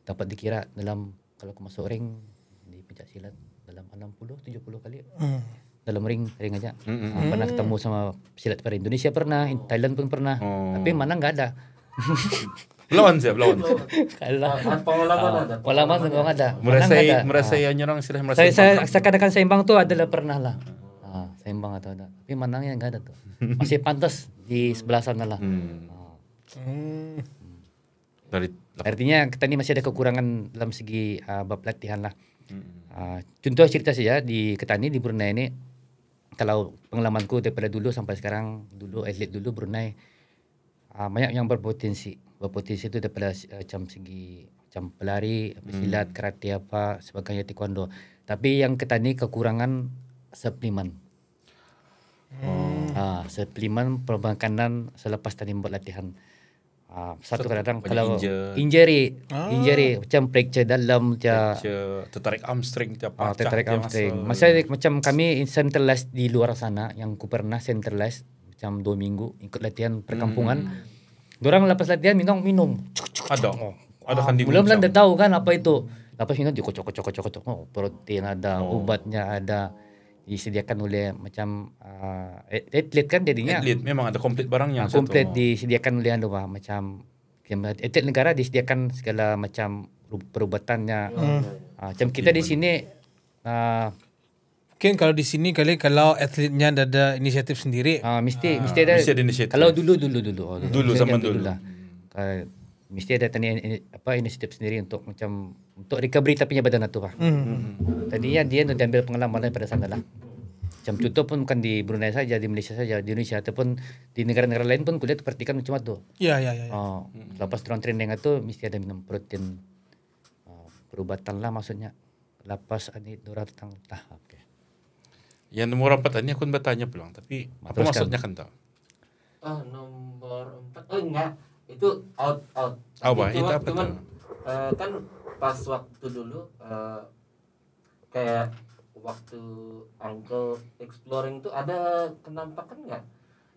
dapat dikira dalam kalau aku masuk ring di pencak silat dalam 60 70 kali mm. dalam ring ring aja mm -hmm. pernah ketemu sama silat dari Indonesia pernah oh. Thailand pun pernah oh. tapi mana enggak ada [LAUGHS] lawan sih lawan [LAUGHS] kalah pengalaman ah, memang ada merasa merasa yang nyerang sirah merasa saya saya katakan seimbang tuh adalah pernah lah ah, seimbang atau ada tapi menangnya enggak ada tuh [LAUGHS] masih pantas di sebelah sana lah hmm. Hmm. Dari artinya kita ini masih ada kekurangan dalam segi uh, bab latihan lah. Uh, contoh cerita saja ya, di Ketani di Brunei ini kalau pengalamanku daripada dulu sampai sekarang dulu atlet dulu Brunei uh, banyak yang berpotensi berpotensi itu daripada uh, jam segi macam pelari hmm. silat hmm. karate apa sebagainya taekwondo tapi yang kita ini kekurangan suplemen hmm. uh, suplemen perbankanan selepas tadi buat latihan Ah, satu kadang-kadang kalau injur. injury, ah. injury macam fracture dalam macam tertarik hamstring tiap ah, tertarik hamstring. Masa macam kami centralized di luar sana yang ku pernah centralized macam dua minggu ikut latihan perkampungan. Hmm. Dorang lepas latihan minum minum. Ada. Oh. Ada kan ah, Belum belum tahu kan apa itu. Lepas minum dikocok kocok kocok kocok. Oh, protein ada, oh. ubatnya ada disediakan oleh macam uh, eh, atlet eh, kan jadinya atlet memang ada komplit barangnya uh, ah, komplit disediakan oleh anu bah macam atlet eh, negara disediakan segala macam perubatannya hmm. uh, macam kita di sini uh, mungkin kalau di sini kali kalau atletnya ada, ada inisiatif sendiri uh, mesti uh, mesti ada, ada kalau dulu dulu dulu dulu, dulu zaman dulu, dulu. Lah. Uh, mesti ada tanya apa inisiatif sendiri untuk macam untuk recovery tapi nya badan tu lah. Hmm. Tadinya dia tu ambil pengalaman daripada sana lah. Macam contoh pun bukan di Brunei saja, di Malaysia saja, di Indonesia ataupun di negara-negara lain pun kulihat perhatikan macam tu. Ya, ya ya ya. Oh, lepas orang training tu, mesti ada minum protein oh, perubatan lah maksudnya. Lepas ini dorang tentang tahap. Okay. Yang nomor empat ini aku bertanya peluang tapi Matuskan. apa maksudnya kan tau? Oh, nomor empat. Oh enggak itu out out oh, bah, itu apa cuman uh, kan pas waktu dulu uh, kayak waktu uncle exploring tuh ada kenampakan nggak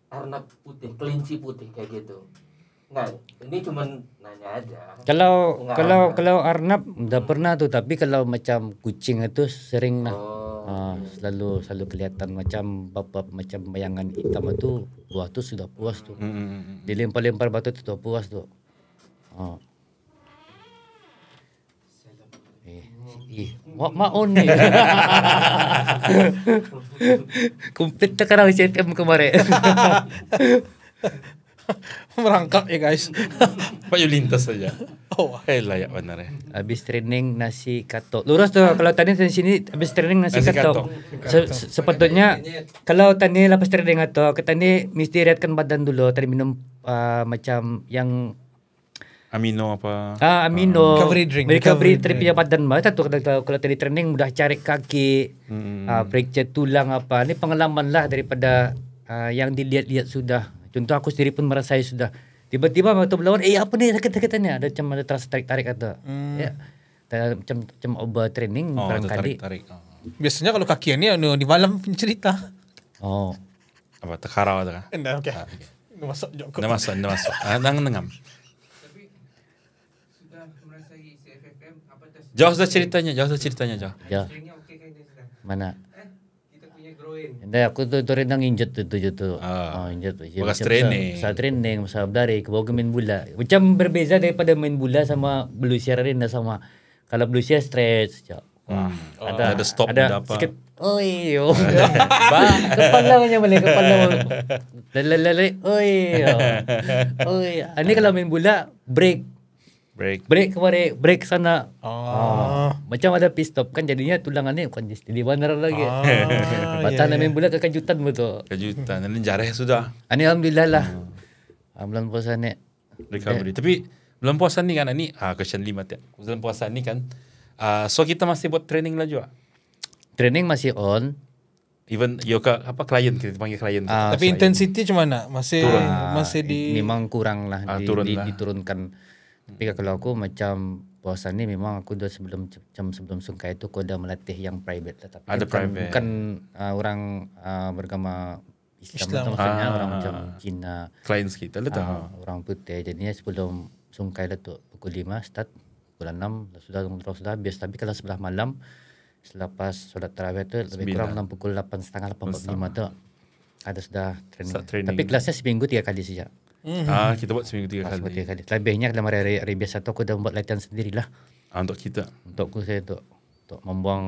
anak putih kelinci putih kayak gitu Nah, ini cuma nanya aja. Kalau Enggak. kalau kalau Arnab udah pernah tuh, tapi kalau macam kucing itu sering lah. Oh. Uh, selalu selalu kelihatan macam bab macam bayangan hitam itu buah tuh sudah puas tuh. Hmm. hmm, hmm, hmm. Dilempar-lempar batu itu sudah puas tuh. Oh. Eh, ih, mau maun nih. [LAUGHS] Kumplit tak kalau CPM kemarin. [LAUGHS] [LAUGHS] merangkak ya guys. [LAUGHS] pak lintas saja. Oh, eh layak benar ya. Habis training nasi kato Lurus tuh kalau tadi di sini habis training nasi, nasi katok. Se Sepatutnya kalau tadi lepas training atau kita ini mesti rehatkan badan dulu tadi minum uh, macam yang amino apa? Ah, amino. Uh, recovery drink. mereka beri terapi badan mah. tuh kalau, kalau tadi training mudah cari kaki, hmm. uh, ah, fracture tulang apa. Ini pengalaman lah daripada uh, yang dilihat-lihat sudah Tentu aku sendiri pun merasa sudah. Tiba-tiba waktu berlawan, eh apa nih sakit-sakitannya? Ada macam ada terasa tarik-tarik ada. Hmm. Ya. Macam, macam obat training oh, barangkali. Tarik, tarik. Oh. Biasanya kalau kaki ini anu di malam cerita. Oh. Apa terkarau atau kan? Enggak, oke. Ah, okay. masuk jokok. enggak masuk, enggak masuk. Ah, nang nengam. Jauh sudah ceritanya, jauh kan sudah ceritanya, jauh. Jauh. Mana? で aku tu tuh nang injut tu tu tu. Ah, oh, ah, injet tu. training. Sa, sa training, sa dari kebawa main bola. Macam berbeza daripada main bola sama blue share arena sama kalau blue share stretch. hmm. ada, oh, ada stop ada apa? Sikit, oi, oh, [LAUGHS] bah, kepala macam mana kepala. Lele lele, [LAUGHS] oi, [LAUGHS] oi. Ini ah, kalau main bola break break break kemarin break sana oh. oh. macam ada pit stop kan jadinya tulangannya bukan jadi di bandar lagi oh, ah. patah [LAUGHS] iya, yeah, yeah. bulan kekejutan betul kejutan ini jarah sudah ini alhamdulillah lah hmm. Ah, puasa ni recovery eh. tapi bulan puasa ni kan ini ah question lima tiap bulan puasa ni kan ah, so kita masih buat training lah juga training masih on even yoga apa klien kita panggil klien. Ah, tapi so intensity cuma nak masih masih di memang kurang lah, ah, di, turun di, lah. diturunkan tapi kalau aku macam ni memang aku dah sebelum jam sebelum sungkai itu aku dah melatih yang private lah tapi Ada bukan, bukan uh, orang uh, beragama Islam, Islam. Tu, maksudnya ah. orang macam Cina klien kita lah uh, orang putih jadinya sebelum sungkai lah tu pukul 5 start pukul 6 sudah terus sudah habis tapi kalau sebelah malam selepas solat tarawih tu lebih kurang dalam pukul delapan setengah 8.45 tu ada sudah training. training. Tapi kelasnya seminggu tiga kali saja. Mm-hmm. Ah, kita buat seminggu tiga ah, kali. Seminggu tiga kali. Lebihnya dalam hari, hari biasa tu aku dah buat latihan sendirilah. Ah, untuk kita. Untuk aku saya untuk untuk membuang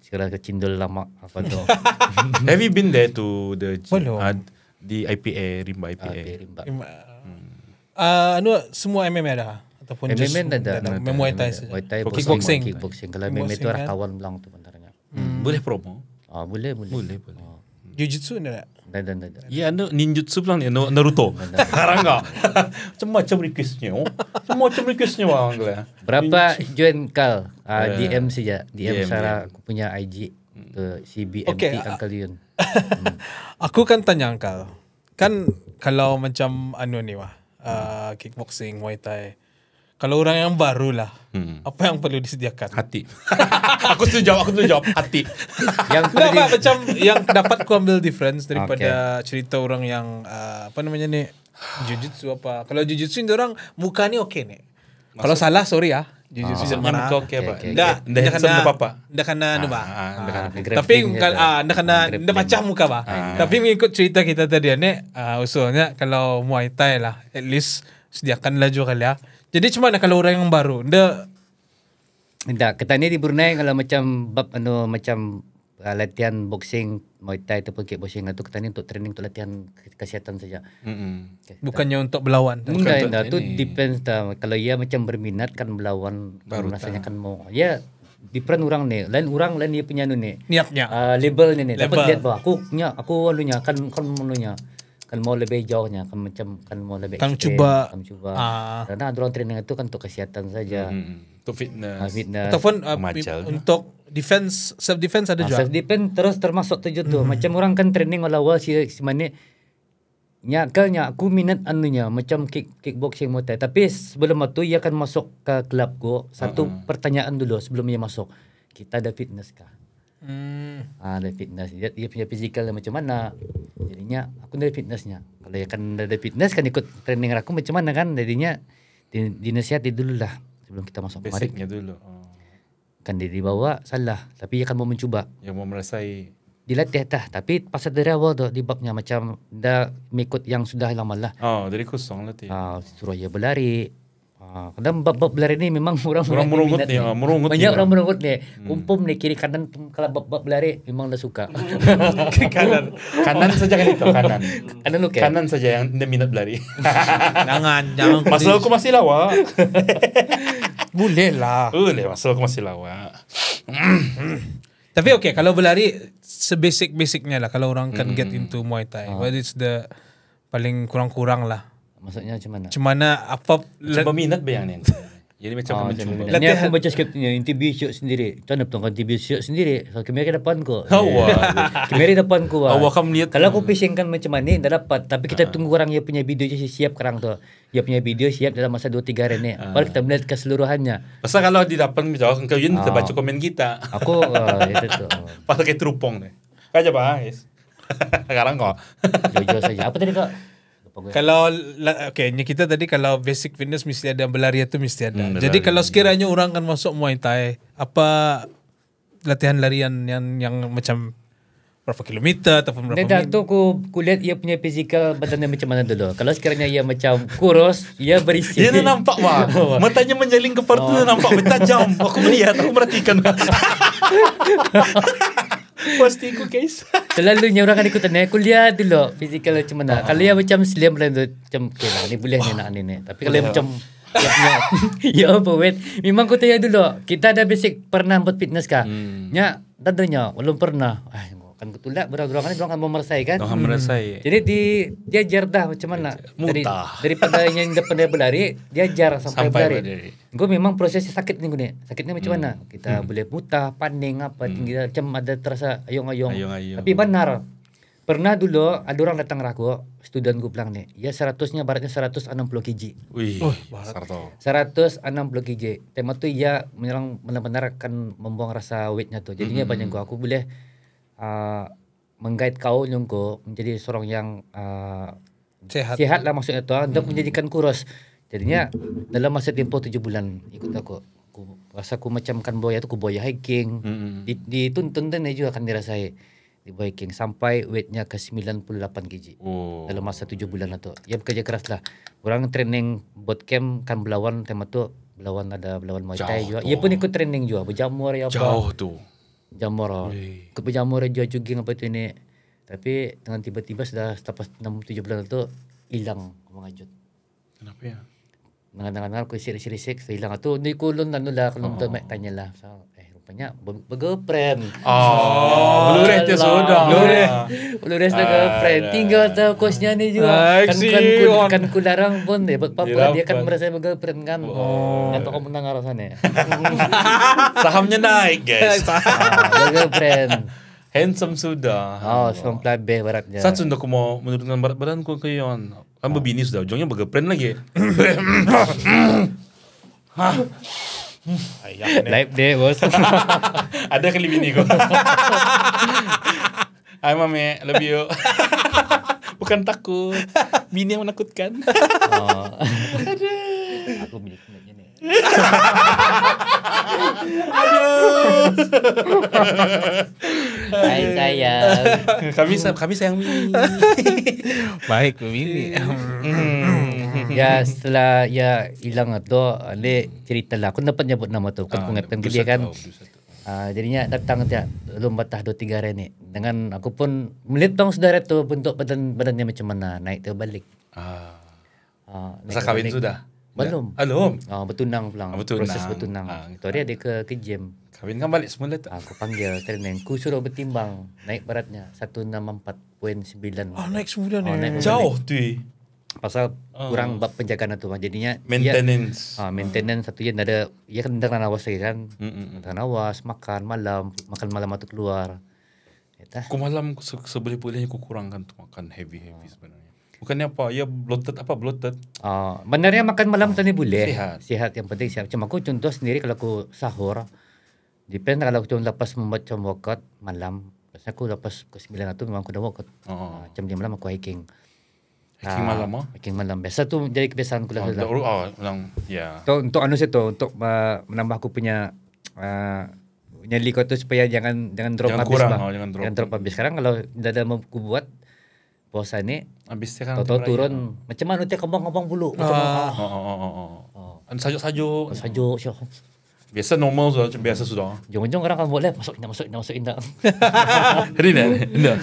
segala kecindul lama apa tu. [LAUGHS] Have you been there to the [LAUGHS] Belum. Uh, ah, the IPA rimba IPA? Uh, ah, rimba. rimba. Hmm. Uh, anu semua MMA dah ataupun MMA just dah, dah, dah, Muay Thai Muay Thai boxing. Kickboxing. kickboxing. Kalau MMA tu orang kan? kawan bilang tu benarnya. Hmm. Boleh promo? Ah, boleh, boleh. Boleh, boleh. Jujutsu ne. Ya, Iya, 너 ninjutsu plan ya Naruto. Sekarang [LAUGHS] enggak. Macam-macam requestnya. Oh. Macam-macam requestnya bang. Berapa join kal? Uh, DM saja. DM, DM aku punya IG ke CBMT okay, Uncle Yun. [LAUGHS] Aku kan tanya kal, Kan kalau macam anu ni wah. Uh, kickboxing, Muay Thai kalau orang yang baru lah, hmm. apa yang perlu disediakan? Hati. [LAUGHS] aku tu jawab, aku tu jawab hati. yang Nggak, apa, macam yang dapat ku ambil difference daripada okay. cerita orang yang uh, apa namanya nih jujutsu apa? Kalau jujutsu itu orang muka nih oke okay nih. Kalau salah sorry ya. Ah. Jujutsu oh. Ah. mana? muka oke pak. Ndak, ndak kena apa Ndak kena nu anu, Tapi kan ah ndak kena ndak macam muka pak. Tapi mengikut cerita kita tadi nih, usulnya kalau Muay Thai lah, at least sediakanlah juga lah Jadi cuma nak kalau orang yang baru. Dia tak, kita ni di Brunei kalau macam bab anu macam uh, latihan boxing, Muay Thai ataupun kickboxing atau kita ni untuk training untuk latihan kesihatan saja. Mm-hmm. Bukannya untuk berlawan. Bukan tak, untuk depends dah. Kalau ia macam berminat kan berlawan, baru kan rasanya kan mau. Ya, different orang ni. Lain orang lain dia punya anu ni. Niatnya. Uh, label ni ni. Label. Dapat lihat bahawa aku nya, aku anunya kan kan anunya. kan mau lebih jauhnya kan macam kan mau lebih kan coba, kan coba uh, ah. karena drone training itu kan untuk kesehatan saja hmm, hmm, hmm. untuk fitness, uh, fitness. ataupun uh, untuk defense self defense ada uh, juga self defense terus termasuk tujuh tuh, hmm. macam orang kan training awal-awal si semani nyakalnya aku minat anunya macam kick, kickboxing Muay tapi sebelum itu ia akan masuk ke klub go satu uh-uh. pertanyaan dulu sebelum ia masuk kita ada fitness kah Hmm. Ah, dari fitness. Dia, dia punya fisikal macam mana. Jadinya aku dari fitnessnya. Kalau ya kan dari fitness kan ikut training aku macam mana kan. Jadinya dinasihati dulu lah sebelum kita masuk kemari. Basicnya dulu. Oh. Kan dia dibawa salah, tapi dia kan mau mencuba. Yang mau merasai dilatih dah tapi pas dari awal tu di babnya macam dah mengikut yang sudah lama lah. Oh, dari kosong lah tu. Ya. Ah, suruh dia berlari, Ah, kadang bab bab belar ini memang murah [LAUGHS] murah merungut nih, ya, merungut banyak orang merungut nih. Hmm. kumpul nih kiri kanan kalau bab bab lari memang udah suka. [LAUGHS] kiri kanan, kanan saja kan itu kanan. Kanan oke Kanan saja yang dia minat lari. [LAUGHS] jangan, jangan. Masalah aku masih lawa. Boleh lah. Boleh, masalah aku masih lawa. Tapi oke, kalau berlari sebasic basicnya lah. Kalau orang kan hmm. get into Muay Thai, what ah. is the paling kurang-kurang lah Maksudnya macam mana? Macam mana apa Cuba bayang bayangin. Jadi macam oh, macam cuba. Ini aku baca skripnya interview shoot sendiri. Tuan nak tengok interview shoot sendiri. Kalau kamera depan ku. Awak oh, wah. [LAUGHS] kamera depan ah. oh, ku. Awak kamu lihat. Kalau aku pasangkan macam mana tak dapat. Tapi kita ah. tunggu orang yang punya video je siap sekarang tu. Dia punya video siap dalam masa 2 3 hari ni. Ah. Baru kita melihat keseluruhannya. Pasal kalau di depan macam kau yun kita baca komen kita. Aku [LAUGHS] itu tu. Pasal kayak terupong ni. Kau aja [LAUGHS] Sekarang kok. Jojo saja. Apa tadi kau Kalau okay, kita tadi kalau basic fitness mesti ada berlari itu mesti ada. Hmm, berlari, Jadi kalau sekiranya hmm. orang kan masuk Muay Thai, apa latihan larian yang yang macam berapa kilometer ataupun berapa Dan min- tu aku lihat ia punya fizikal badannya macam mana dulu. Kalau sekiranya ia macam kurus, ia berisi. Ia nampak wah. [LAUGHS] Matanya menjeling ke partner oh. nampak bertajam. Aku melihat, aku perhatikan. [LAUGHS] Pasti ku guys. [LAUGHS] Selalunya orang kan ikutan eh kuliah dulu fizikal macam mana. Kalau yang macam slim lain tu macam okay lah ni boleh ni ah. nak ni ni. Tapi kalau macam ya, [LAUGHS] ya. apa wait. Memang ku tanya dulu. Kita ada basic pernah buat fitness kah? Hmm. Ya, tentunya belum pernah. Ay, ah, kan ketulak lah berapa kan memersai kan akan memersai hmm. jadi di dia dah macam mana dari pada yang depan berlari dia jar sampai, sampai berlari, gue memang prosesnya sakit nih gue sakitnya macam hmm. kita hmm. boleh mutah paning apa hmm. tinggi macam ada terasa ayong-ayong tapi benar Pernah dulu ada orang datang ragu, student gue bilang nih, ya seratusnya baratnya seratus enam puluh kg. Oh, seratus enam puluh kg. Tema tuh ya menyerang benar-benar akan membuang rasa weightnya tuh. Jadinya mm -hmm. banyak gue aku boleh uh, menggait kau nyungko menjadi seorang yang uh, sehat sehat lah maksudnya tu ah, hmm. untuk menjadikan kurus jadinya dalam masa tempoh tujuh bulan ikut aku aku rasa aku macam kan boya tu aku boya hiking hmm. di, di tuntun tu juga akan dirasai di hiking sampai weightnya ke 98 kg oh. dalam masa tujuh bulan atau lah ya bekerja keras lah orang training bootcamp kan berlawan tema tu berlawan ada berlawan muay thai juga ia pun ikut training juga berjamur ya apa jauh tu jamur yeah. kopi jamur hijau juging apa itu ini tapi dengan tiba-tiba sudah setelah enam tujuh bulan itu hilang mengajut kenapa ya dengan dengan aku sirik sirik sirik hilang itu ni kulon nanu lah kalau oh. tanya lah so, apanya be oh blu-ray ya, tu sudah blu-ray blu-ray sudah girlfriend tinggal tahu kosnya ni juga kan kan, kan ku, larang pun deh buat dia kan merasa begepren kan oh. atau kan kamu menang alasannya [LAUGHS] sahamnya naik guys [LAUGHS] ah, begepren handsome sudah oh sampai be baratnya saat sudah aku mau menurunkan berat badan ku keyon kan bebini ah. sudah ujungnya begepren lagi [LAUGHS] Hah? Ah, iya, Live deh bos. [LAUGHS] Ada kali bini kau. [LAUGHS] Hai mami, love you. [LAUGHS] Bukan takut, bini yang menakutkan. oh. Ada. Aduh. Hai sayang. Kami kami sayang Mimi. Baik Mimi. Mm-hmm. ya setelah ya hilang tu ale cerita lah. Aku dapat nyebut nama tu. Ah, kan pengertian dia kan. Uh, ah, jadinya datang tiap belum tah dua tiga hari ni dengan aku pun melihat dong saudara tu bentuk badan badannya macam mana naik tu balik. Ah. Uh, masa kawin sudah? Belum. Ya. Belum. Ah ha, bertunang pulang. Ah, bertunang. Proses bertunang. Ah, ha, Tadi ada ke ke gym. Kawinkan balik semula tu. Aku panggil trainer. Aku suruh bertimbang naik beratnya 164.9. Ah oh, naik sebulan oh, naik Naik sebulan Jauh tu. Pasal uh. kurang bab penjagaan tu Jadinya Maintenance ya, uh, Maintenance uh. satu yang ada Ya kena dengan awas lagi kan mm Dengan mm, mm. awas Makan malam Makan malam atau keluar Kita. Aku malam se- Seboleh-bolehnya aku kurangkan tu Makan heavy-heavy sebenarnya Bukannya apa? Ya bloated apa bloated? Oh, benarnya makan malam tadi boleh. Sihat. Sihat yang penting sihat. Cuma aku contoh sendiri kalau aku sahur, depend kalau aku lepas macam workout malam. Biasanya aku lepas ke sembilan atau memang aku udah workout. Oh. Ah, jam lima malam aku hiking. Hiking ah, malam ah? Hiking malam. Biasa tu jadi kebiasaan aku oh, lah. Oh, oh, oh, Ya. Yeah. So, untuk anu saya tu untuk uh, menambah aku punya uh, nyali kau tu supaya jangan jangan drop jangan habis kurang, bah. Oh, jangan drop. Jangan drop habis. Sekarang kalau dah dah aku buat puasa ni habis sekarang tu turun oh. macam mana dia kembang-kembang bulu macam ah. Oh oh, oh, oh, oh, oh. sajuk-sajuk oh, sajuk sajuk Biasa normal sudah, macam biasa sudah. Jom-jom orang akan buat lah, masuk indah, masuk indah, masuk indah. Hari ni, indah.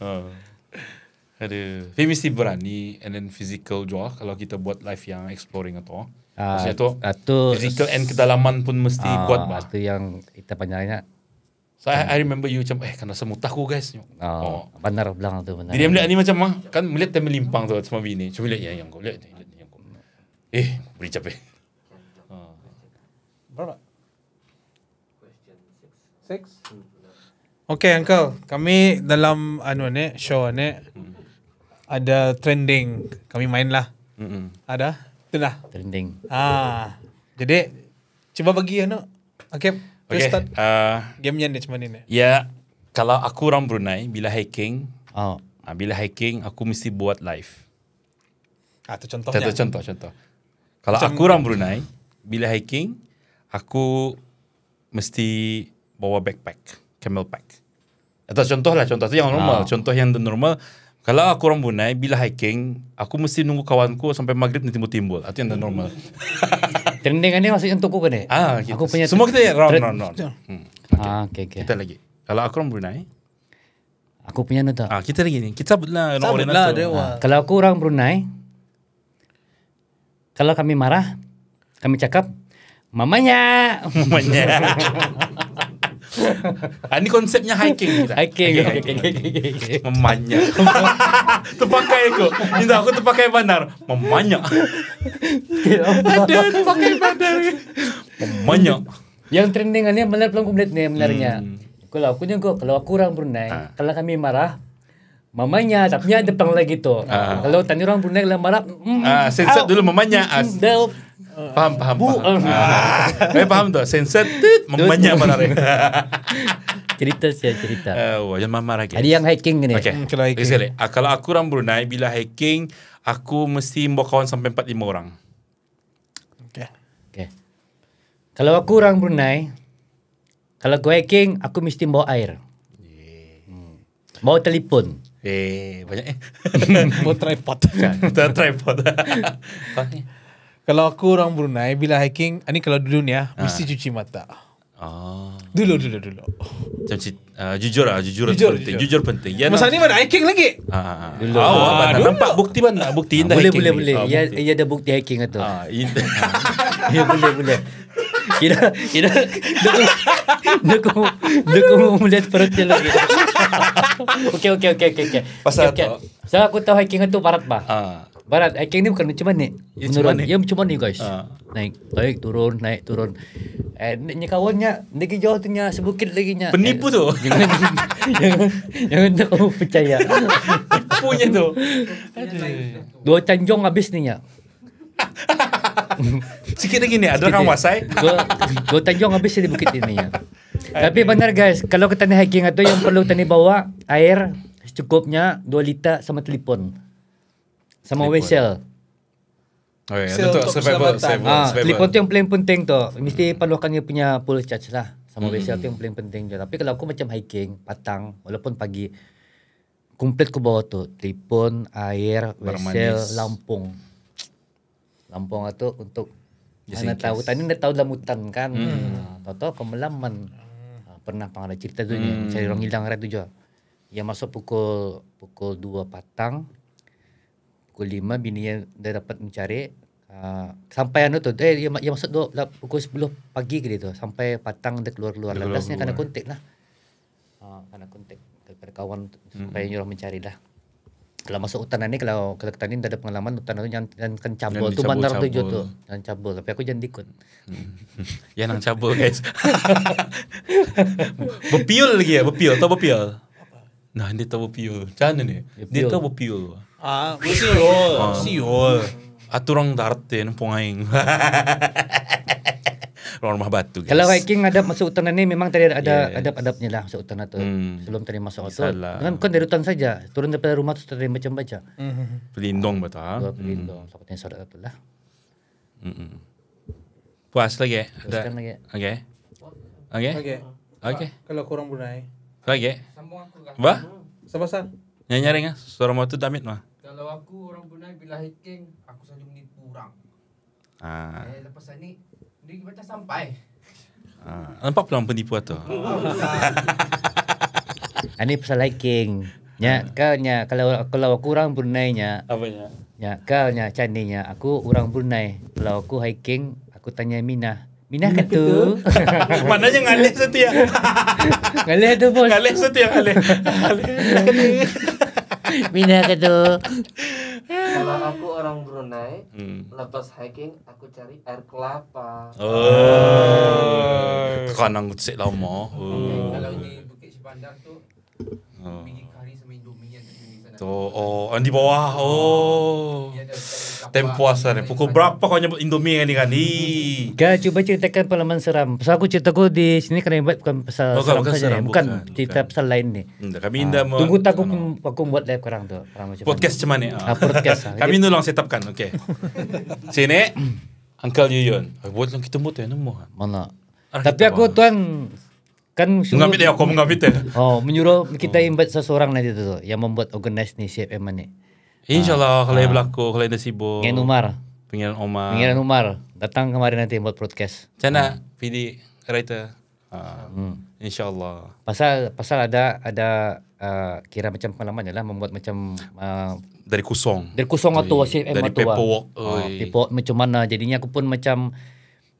Oh. Ada, tapi mesti berani and then physical juga kalau kita buat live yang exploring atau. Uh, Maksudnya tu, physical and kedalaman pun mesti uh, kuat bah. Itu yang kita panjangnya So I, I remember you macam eh kena semut aku guys. Ah, oh, oh. Benar belang tu benar. Dia melihat ni macam mah kan melihat time melimpang tu semua bini. Cuma lihat yang yang kau lihat yang yang kau. Eh, beri capek. Ha. [LAUGHS] Berapa? Six. Okay uncle, kami dalam anu ni, show ni hmm. ada trending. Kami main lah. Hmm. Ada? Tu lah. Trending. Ah. Jadi cuba bagi anu. Okay, Oke. Okay, uh, eh, game cuma ini. Ya, kalau aku orang Brunei bila hiking, oh. Nah, bila hiking aku mesti buat live. Ah, itu contohnya. Contoh, contoh, contoh. Kalau Macam, aku orang Brunei bila hiking, aku mesti bawa backpack, camel pack. Atau contoh lah, contoh itu yang normal. Oh. Contoh yang normal, kalau aku orang Brunei bila hiking, aku mesti nunggu kawanku sampai maghrib nanti timbul. Itu yang normal. [LAUGHS] Trending ini masih maksudnya untuk aku kena. Ah, okay. aku punya Semua kita ya round round round. Hmm. Okay. Ah, okay, okay. Kita lagi. Kalau aku orang Brunei. Aku punya ni tak. Ah, kita lagi ni. Kita sebutlah orang Brunei. Lah, lah ah. Kalau aku orang Brunei. Kalau kami marah, kami cakap mamanya. [LAUGHS] Mamanya. [LAUGHS] Ah, ini konsepnya hiking kita. Hiking. Okay, Memanya. [LAUGHS] terpakai aku. Minta aku terpakai bandar. Memanya. Ada terpakai bandar. Memanya. Yang trendingannya benar belum komplit nih benarnya. Hmm. Kalau aku juga kalau aku orang Brunei, ah. kalau kami marah, mamanya tapi ada depan lagi tuh. Ah. Kalau tanya orang Brunei kalau marah, mm, ah, sensor dulu mamanya. Ah. Paham, paham. Bu, paham. Ah, [LAUGHS] eh, paham tuh. sensitif, tit memenya cerita sih cerita. Eh, wah jangan marah lagi. Ada yang hiking ni. oke, hmm, Kalau hiking. Eh, sekali. Ah, kalau aku orang Brunei bila hiking, aku mesti bawa kawan sampai empat lima orang. oke, Okey. Kalau aku orang Brunei, kalau aku hiking, aku mesti bawa air. Bawa telefon. Eh, banyak eh. [LAUGHS] bawa tripod. [LAUGHS] Bawa tripod. Kalau aku orang Brunei bila hiking, ini kalau dulu ni ya, ha. mesti cuci mata. Oh. Dulu, dulu, dulu. Macam uh, jujur lah, jujur, jujur penting. Jujur. jujur penting. Ya, Masa ni mana hiking lagi? Ah, dulu. Oh, oh, ah, dulu. Nampak bukti mana? Bukti indah boleh, hiking. Boleh, boleh, boleh. Oh, ya, ya ada bukti hiking atau? Ah, [LAUGHS] indah. ya, boleh, boleh. Kira, kira. Nak aku, nak aku melihat perutnya lagi. [LAUGHS] okay, okay, okay, okay, okay. Pasal okay, okay. Sebab so, aku tahu hiking itu parat bah. Ah. Barat eh, acting ini bukan cuma nih. Ya, menurut cuman, ya cuma nih guys. Uh. Naik, naik turun, naik turun. Eh ni kawannya negeri jauh tuh nya sebukit lagi nya. Penipu eh, tuh. [LAUGHS] Jangan jangan jangan kamu percaya. Punya tuh. Dua canjong habis nih nya. [LAUGHS] Sikit lagi nih ada orang wasai. Dua, dua tanjong habis di bukit ini ya. [LAUGHS] Tapi benar guys, kalau kita nih hiking atau yang perlu kita bawa air secukupnya 2 liter sama telepon. sama Clip Wessel. Okey, untuk survival, survival, ah, survival. Telepon tu yang paling penting tu. Mesti hmm. perlukan dia punya full charge lah. Sama hmm. Wessel tu yang paling penting je. Tapi kalau aku macam hiking, patang, walaupun pagi, komplit aku bawa tu. Telepon, air, Wessel, lampung. Lampung lah tu untuk Just mana tahu. Tadi dah tahu dalam hutan kan. Hmm. Ah, tahu kemelaman. Ah, pernah pangalai cerita tu hmm. ni. Cari orang hilang rat tu je. Yang masuk pukul pukul 2 patang, pukul 5 bini yang dia dapat mencari uh, sampai anu tu eh, dia, dia, dia masuk tu pukul 10 pagi ke tu sampai patang dia keluar-keluar lah landasnya keluar. kena kontak lah uh, kena kontak kepada kawan hmm supaya nyuruh mencari lah kalau masuk hutan ni kalau kalau kita ni ada pengalaman hutan tu yang kan jangan cabul tu bandar tu tu jangan cabul tapi aku jangan dikun ya nang cabul guys [LAUGHS] berpiul lagi ya berpiul atau berpiul nah dia tahu berpiul macam mana ni dia tahu berpiul Ah, wis yun. Oh. Si yun. At turang dartin pungaing. rumah batu guys. Kalau hiking ada masuk hutan ini memang tadi ada yes. adab-adabnya lah masuk hutan itu. Hmm. Sebelum tadi masuk hutan. Salah. Dengan bukan dari hutan saja, turun daripada rumah terus tadi macam baca. Mm-hmm. Pelindung betul. Ah, pelindung. Mm. Takutnya saudara itu lah. Mm-mm. Puas lagi. Puaskan lagi. Okay. Okay. Okay. okay. okay. okay. Kalau kurang Brunei. Lagi. Sambung aku. Bah? Sabasan. Nyanyi ringan, suara motor damit mah. kalau aku orang Brunei bila hiking aku selalu menipu orang. Ha. Ah. Eh, lepas ni ni kita sampai. Ha. Ah. Nampak pula penipu tu. [LAUGHS] Ini ah. ah, pasal hiking. Ya, ah. kau nya kalau kalau aku orang Brunei nya. Apanya? Ya, kau nya caninya aku orang Brunei. Kalau aku hiking, aku tanya Mina. Minah kata Mana je ngalih setia Ngalih tu bos Ngalih setia ngalih [LAUGHS] Ngalih [LAUGHS] pindah ke tuh kalau aku orang Brunei hmm. lepas hiking aku cari air kelapa oh, oh. tekan sik lama oh. kalau di Bukit Sepandang tuh oh gitu. Oh, oh di bawah. Iya, oh. Time puasa Pukul berapa kau nyebut Indomie ni kan? Ih. Gak coba ceritakan pengalaman seram. Pasal aku cerita aku di sini kena hebat bukan pasal oh, bukan, seram saja. bukan, bukan, cerita bukan. pasal lain nih. kami ha. indah ah. Tunggu tak aku ah. aku buat live tu. tuh. Podcast cuman nih. Ah, ha, podcast. [LAUGHS] kami nolong setupkan. Oke. [LAUGHS] Sini. Hmm. Uncle Yuyun. Buat lang kita buat yang nombor. Mana? Tapi aku tuan kan suruh, mengambil ya aku mengambil teh. Ya. Oh, menyuruh oh. kita imbat seseorang nanti tuh yang membuat organize nih siap eman nih. Insyaallah ah, kalau uh, berlaku kalau ada sibuk. pengen Umar. pengen Umar. pengen Umar datang kemarin nanti buat podcast. cina hmm. pilih ah. writer. Uh, hmm. Insyaallah. Pasal pasal ada ada uh, kira macam pengalaman ya lah membuat macam uh, dari kusong. Dari kusong atau siap eman Dari paperwork. Oh, paperwork macam mana jadinya aku pun macam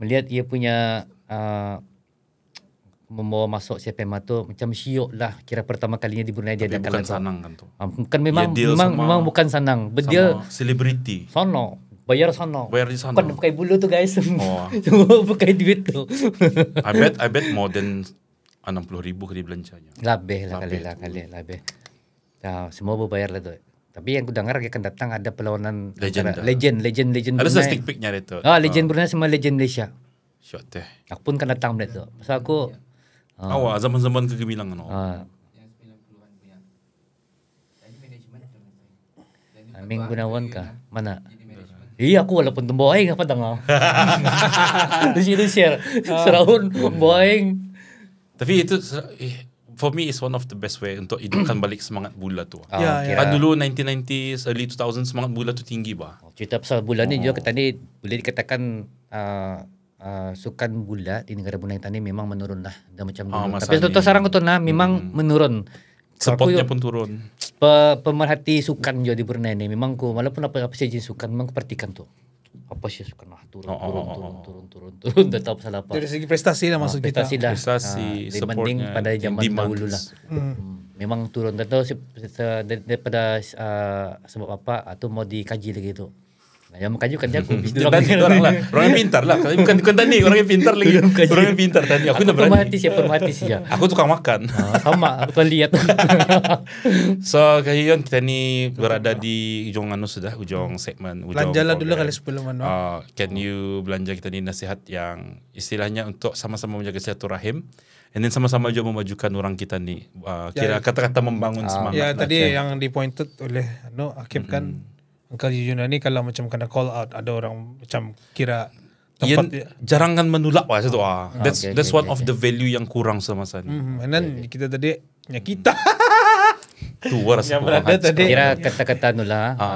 melihat ia punya uh, membawa masuk siapa yang macam syok lah kira pertama kalinya di Brunei dia ada bukan kan tu ah, bukan memang memang, memang bukan sanang dia selebriti sono bayar sono bayar di sana bukan pakai bulu tu guys oh. [LAUGHS] semua pakai duit tu [LAUGHS] I bet I bet more than 60 ribu kali belanjanya lebih lah kali lah kali lebih nah, semua berbayar lah tu tapi yang aku dengar akan datang ada perlawanan legend antara, legend legend legend ada Brunei. stick picknya dia tu ah legend oh. Brunei sama legend Malaysia Syok teh. Aku pun kena datang benda tu. Pasal aku Ah. Awak zaman-zaman kegemilangan kan? Ah. Amin ah, Gunawan kah? Mana? Iya aku walaupun tembok aing apa tengah. [LAUGHS] Di lucu share. Ah. Serahun boing. Tapi itu eh, for me is one of the best way untuk hidupkan balik semangat bula tu. Ah, ya, Kan dulu 1990s early 2000 semangat bula tu tinggi bah. Oh, Cita pasal bulan ni oh. juga kata ni boleh dikatakan uh, sukan Bunda di negara Brunei tadi memang menurun lah dan macam oh, Tapi tentu sekarang itu nah memang hmm. menurun. Sepotnya pun turun. Pe pemerhati sukan juga di Brunei ini memang ku walaupun apa apa saja sukan memang perhatikan tuh apa sih sukan lah turun, oh, oh, turun, oh, turun, oh. turun turun turun turun tetap [LAUGHS] salah apa dari segi prestasi lah nah, maksud prestasi kita prestasi lah prestasi nah, mending pada zaman dahulu lah hmm. hmm. memang turun tentu daripada uh, sebab apa atau mau dikaji lagi itu Nah, ya yang makanya bukan jago. orangnya orang lah. Orang yang pintar lah. Bukan bukan tani, orang yang pintar lagi. orang yang pintar tani. Aku, aku permatis ya, sih ya. [LAUGHS] Aku tukang makan. Nah, sama, aku lihat. [LAUGHS] so, kalian kita ni berada di ujung anu sudah, ujung segmen, ujung. Belanjalah dulu kali sebelum anu. Uh, can you belanja kita ni nasihat yang istilahnya untuk sama-sama menjaga satu And then sama-sama juga memajukan orang kita nih. Ah, uh, kira ya, ya. kata-kata membangun ah. semangat. Ya tadi nah, kan. yang dipointed oleh Anu Akib kan Kali Yunani kalau macam kena call out ada orang macam kira tempat Ian, dia. jarang kan menolak lah satu ah, ah. That's okay, that's okay, one okay. of the value yang kurang sama sekali. Mm -hmm. And then kita tadi ya kita. [LAUGHS] tu waras lah yang berada tadi. Kira kata-kata nula lah. Ha.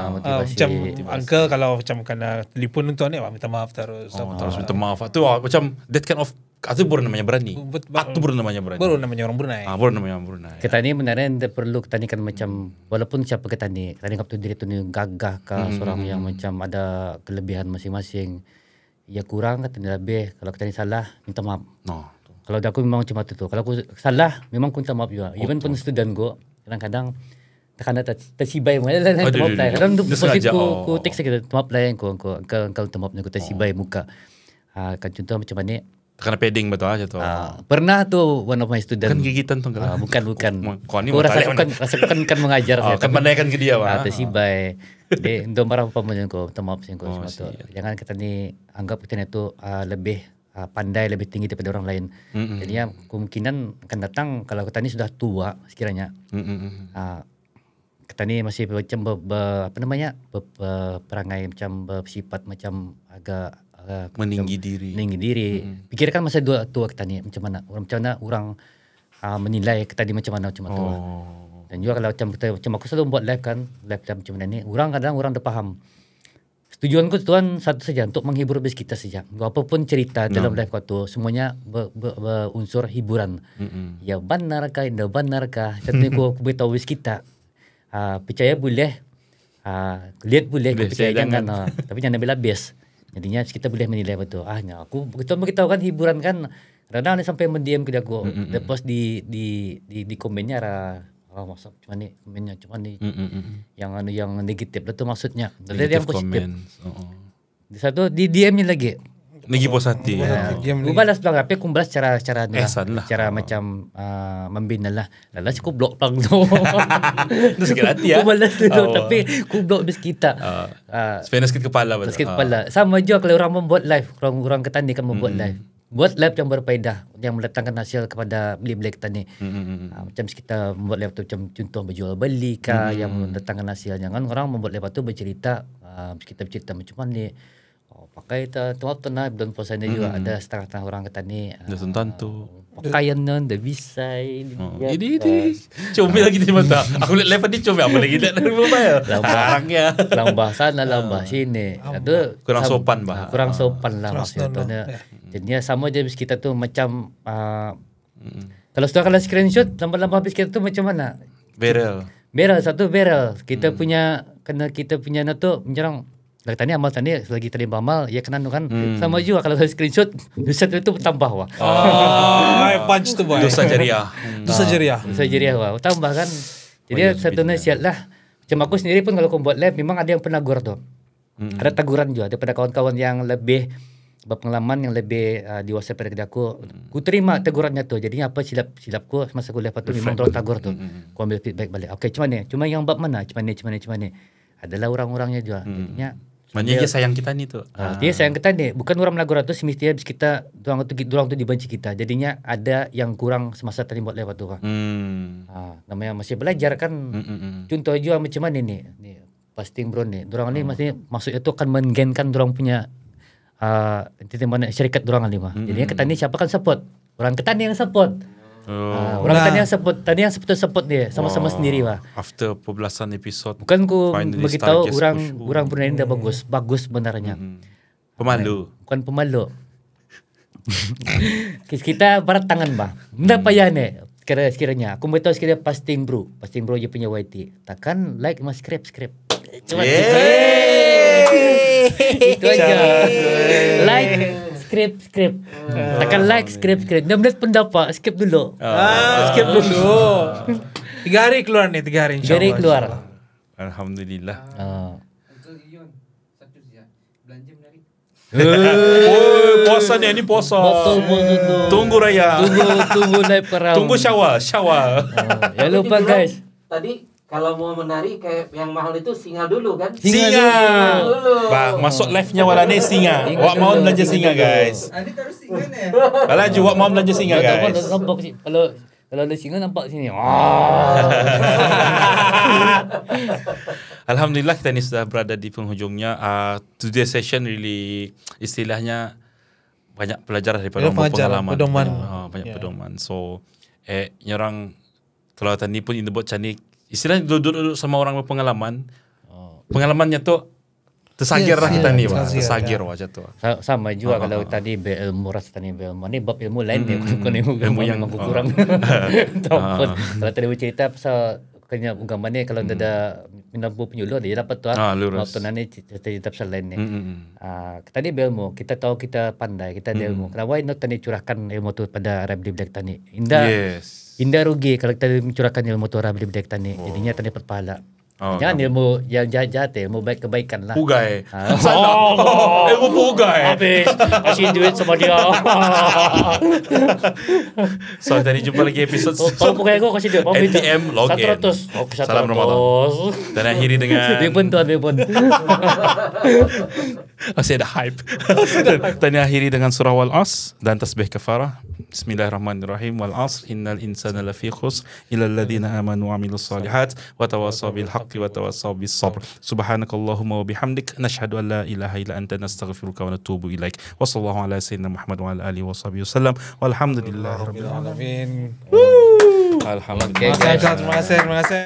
macam motivasi. uncle kalau macam kena telefon untuk ni minta maaf terus. Oh, terus minta maaf. Tu ah, macam that kind of atau baru namanya berani. atau baru namanya berani. Baru namanya orang Brunei. Ah, baru namanya orang Brunei. Kita ini benar-benar tidak perlu kita ini kan macam walaupun siapa kita ini, kita ni kapten diri tu ni gagah ke hmm. seorang hmm, yang hmm. macam ada kelebihan masing-masing. Ya kurang kata ni lebih. Kalau kita ini salah, minta maaf. No. Kalau aku memang macam itu tu. Kalau aku salah, memang aku minta maaf juga. Oh, Even pun student go, kadang-kadang takkan tak tersibai mana lah nak temap lah. Kadang tu posisi ku oh, ku teks kita temap yang ku ku kalau temap ni ku tersibai oh. muka. Ah, kan contoh macam mana karena peding betul aja tuh. Uh, pernah tuh one of my student. Kan gigitan tuh kan. Uh, bukan bukan. Kau ini rasa ya? [LAUGHS] oh, kan rasa kan kan mengajar. Oh, kan pandaikan ke dia, wah. Atau si bay. Dia untuk marah pemain teman apa sih ko oh, tuh. Jangan kita nih anggap kita itu uh, ah, lebih uh, pandai lebih tinggi daripada orang lain. Mm -hmm. ya kemungkinan akan datang kalau kita ini sudah tua sekiranya. Mm -hmm. uh, kita ini masih macam ber, ber, apa namanya? Ber, ber, perangai macam bersifat macam agak uh, meninggi diri meninggi diri hmm. pikirkan masa dua tua kita ni macam mana orang macam mana orang uh, menilai kita ni macam mana macam tua oh. dan juga kalau macam kita macam aku selalu buat live kan live macam macam mana ni orang kadang orang dah faham tujuanku tuan satu saja untuk menghibur bis kita saja Apa pun cerita dalam live kau semuanya ber, ber, hiburan mm-hmm. ya tidak benar kah? contohnya aku, aku beritahu bis kita uh, percaya boleh uh, lihat boleh, boleh percaya jangan, jangan. uh, tapi jangan bilang bias [LAUGHS] jadinya kita boleh menilai betul ah ahnya aku kita beritahu kan hiburan kan Rana ni sampai mendiam ke gua mm -mm. post di di di, di komennya ada, oh masuk cuma nih komennya cuma nih mm -mm. yang anu yang negatif betul maksudnya negatif yang positif oh. di satu di DM-nya lagi Puas Hati. Ya. Gue balas pelang tapi rapih, balas cara cara eh, lah. cara macam ah, membina lah. Lala aku blok pang tu. [LAUGHS] Terus sikit hati ya. Ah. Aku tu tapi aku blok bis kita. Uh, ah. uh, Sebenarnya sikit kepala betul. Sakit kepala. Sama juga kalau orang membuat live, orang-orang ketani kan membuat hmm. live. Buat live yang berfaedah yang mendatangkan hasil kepada beli-beli ketani. Mm-hmm. macam kita membuat live tu macam contoh berjual beli kah mm. yang mendatangkan hasil. Jangan orang membuat live tu bercerita uh, kita bercerita macam mana Oh, pakai tu tuat tu nak belum puasa ni juga hmm. ada setengah setengah orang kata ni. Dah sentan tu. Oh, pakaian non, the bisa. Ini ini cumi lagi di mata. Aku lihat level ni cumi apa lagi tidak [LAUGHS] ada apa ya. barangnya, ya. Lambah sana, ah. lambah sini. Itu kurang sopan bah. Ah, kurang ah. sopan lah maksudnya tu. Jadi sama jenis kita tu macam. Kalau sudah kalau screenshot, lambat-lambat habis kita tu macam mana? Barrel. Barrel, satu barrel. Kita mm. punya, kena kita punya tu menyerang dari tadi amal tadi lagi tadi amal ya kena anu kan hmm. sama juga kalau saya screenshot [LAUGHS] dosa itu tambah wah. Oh, ah. punch tuh boy. [LAUGHS] Dosa jariah. Dosa jariah. Dosa jariah wah. Tambah kan. Oh, Jadi oh, satu nasihat lah. Cuma aku sendiri pun kalau aku buat lab memang ada yang pernah gur tuh. Hmm. Ada teguran juga daripada kawan-kawan yang lebih berpengalaman yang lebih uh, dewasa pada aku. Hmm. Ku terima tegurannya tuh. Jadinya apa silap silapku semasa kuliah tu memang terus tegur tuh. Hmm. hmm, hmm. Ku ambil feedback balik. oke cuma nih Cuma yang bab mana? Cuma nih cuma nih cuma nih Adalah orang-orangnya juga. Hmm. Jadinya Maksudnya dia iya sayang kita nih tuh. ah. Dia sayang kita nih, bukan orang lagu ratu semestinya bis kita doang tuh doang tuh dibenci kita. Jadinya ada yang kurang semasa tadi buat lewat tuh. Hmm. Ah, namanya masih belajar kan. Mm -mm. Contoh juga macam mana nih? Nih, pasting bro nih. Dorang hmm. ini maksudnya maksudnya itu akan menggenkan dorang punya uh, ah, titik mana syarikat dorang lima. mah. Hmm, Jadinya kita ini siapa kan support. Orang kita nih yang support. Oh. Ah, orang nah. tadi yang sebut, tadi yang sebut-sebut dia sama-sama wow. sendiri lah. After pebelasan episode. Bukan ku beritahu orang orang Brunei ini hmm. bagus, bagus sebenarnya. Hmm. Pemalu. Nah, bukan pemalu. [LAUGHS] kita barat tangan bah. Benda hmm. payah ni. Kira sekiranya aku mau tahu sekiranya pasting bro, pasting bro dia punya YT. Takkan like mas skrip skrip. Cuma yeah. [LAUGHS] itu aja. Like skrip skrip Uh, ah. Tekan like, skrip skip. 16 pendapat, skip dulu. Uh, ah, skip dulu. Uh, tiga hari keluar nih, tiga hari insya Tiga hari keluar. Alhamdulillah. Uh. oh, puasa nih, ini puasa. Betul, betul, Tunggu raya. Tunggu, tunggu naik perahu. Tunggu syawal, syawal. Oh, ya lupa guys. Tadi kalau mau menari kayak yang mahal itu singa dulu kan? Singa. singa. Dulu. Bah, masuk live-nya walane singa. singa. [LAUGHS] Wak mau belanja singa, guys. Ani taruh singa nih. Balaju mau belanja singa guys. Kalau kalau ada singa nampak sini. Ah. [LAUGHS] Alhamdulillah kita ini sudah berada di penghujungnya. Uh, ah, today session really istilahnya banyak pelajaran daripada ya, pengalaman. Pedoman. Uh, banyak yeah. pedoman. So eh orang kalau tadi pun ini buat canik istilahnya duduk-duduk sama orang berpengalaman oh. pengalamannya tuh Tersagir lah kita nih, Pak. Tersagir ya. wajah tuh. Sama juga oh, kalau oh. tadi berilmu ras tadi berilmu ini bab ilmu lain mm, ya, bukan ilmu, ilmu yang mampu kurang. Ataupun [LAUGHS] kalau tadi bercerita pasal kena ni kalau mm. ada minampu penyuluh dia dapat tuh. Ah, Waktu nanti cerita pasal lain nih. Hmm, hmm, hmm. ah, tadi berilmu, kita tahu kita pandai, kita ada ilmu. Kenapa ini tadi curahkan ilmu tu pada Arab di Black tadi Indah. Yes Indah rugi kalau kita mencurahkan ilmu Torah bila kita ni. Oh. Jadinya tani berpahala. Oh, Jangan ilmu yang jahat-jahat ya, ilmu baik-kebaikan lah. Pugai. Ha. [LAUGHS] Oh, oh, oh. [LAUGHS] ilmu pugai. Habis, kasih duit sama dia. so, [LAUGHS] tadi jumpa lagi episode. Oh, kalau pugai aku kasih duit. Oh, NTM login. 100. Okay, 100. Salam Ramadan. Dan akhiri dengan. Dia pun tuan, dia pun. [LAUGHS] masih ada hype. dan akhiri dengan surah Wal As dan tasbih kafarah. Bismillahirrahmanirrahim. Wal as innal insana lafi khusr illa alladziina amanu wa amilus shalihat wa tawassaw bil haqqi wa tawassaw bis sabr. Subhanakallahumma wa bihamdik nashhadu an la ilaha illa anta nastaghfiruka wa natubu ilaik. Wa sallallahu ala sayyidina Muhammad wa ala alihi wa sahbihi wasallam. Walhamdulillahirabbil alamin. Alhamdulillah. Terima kasih, terima kasih.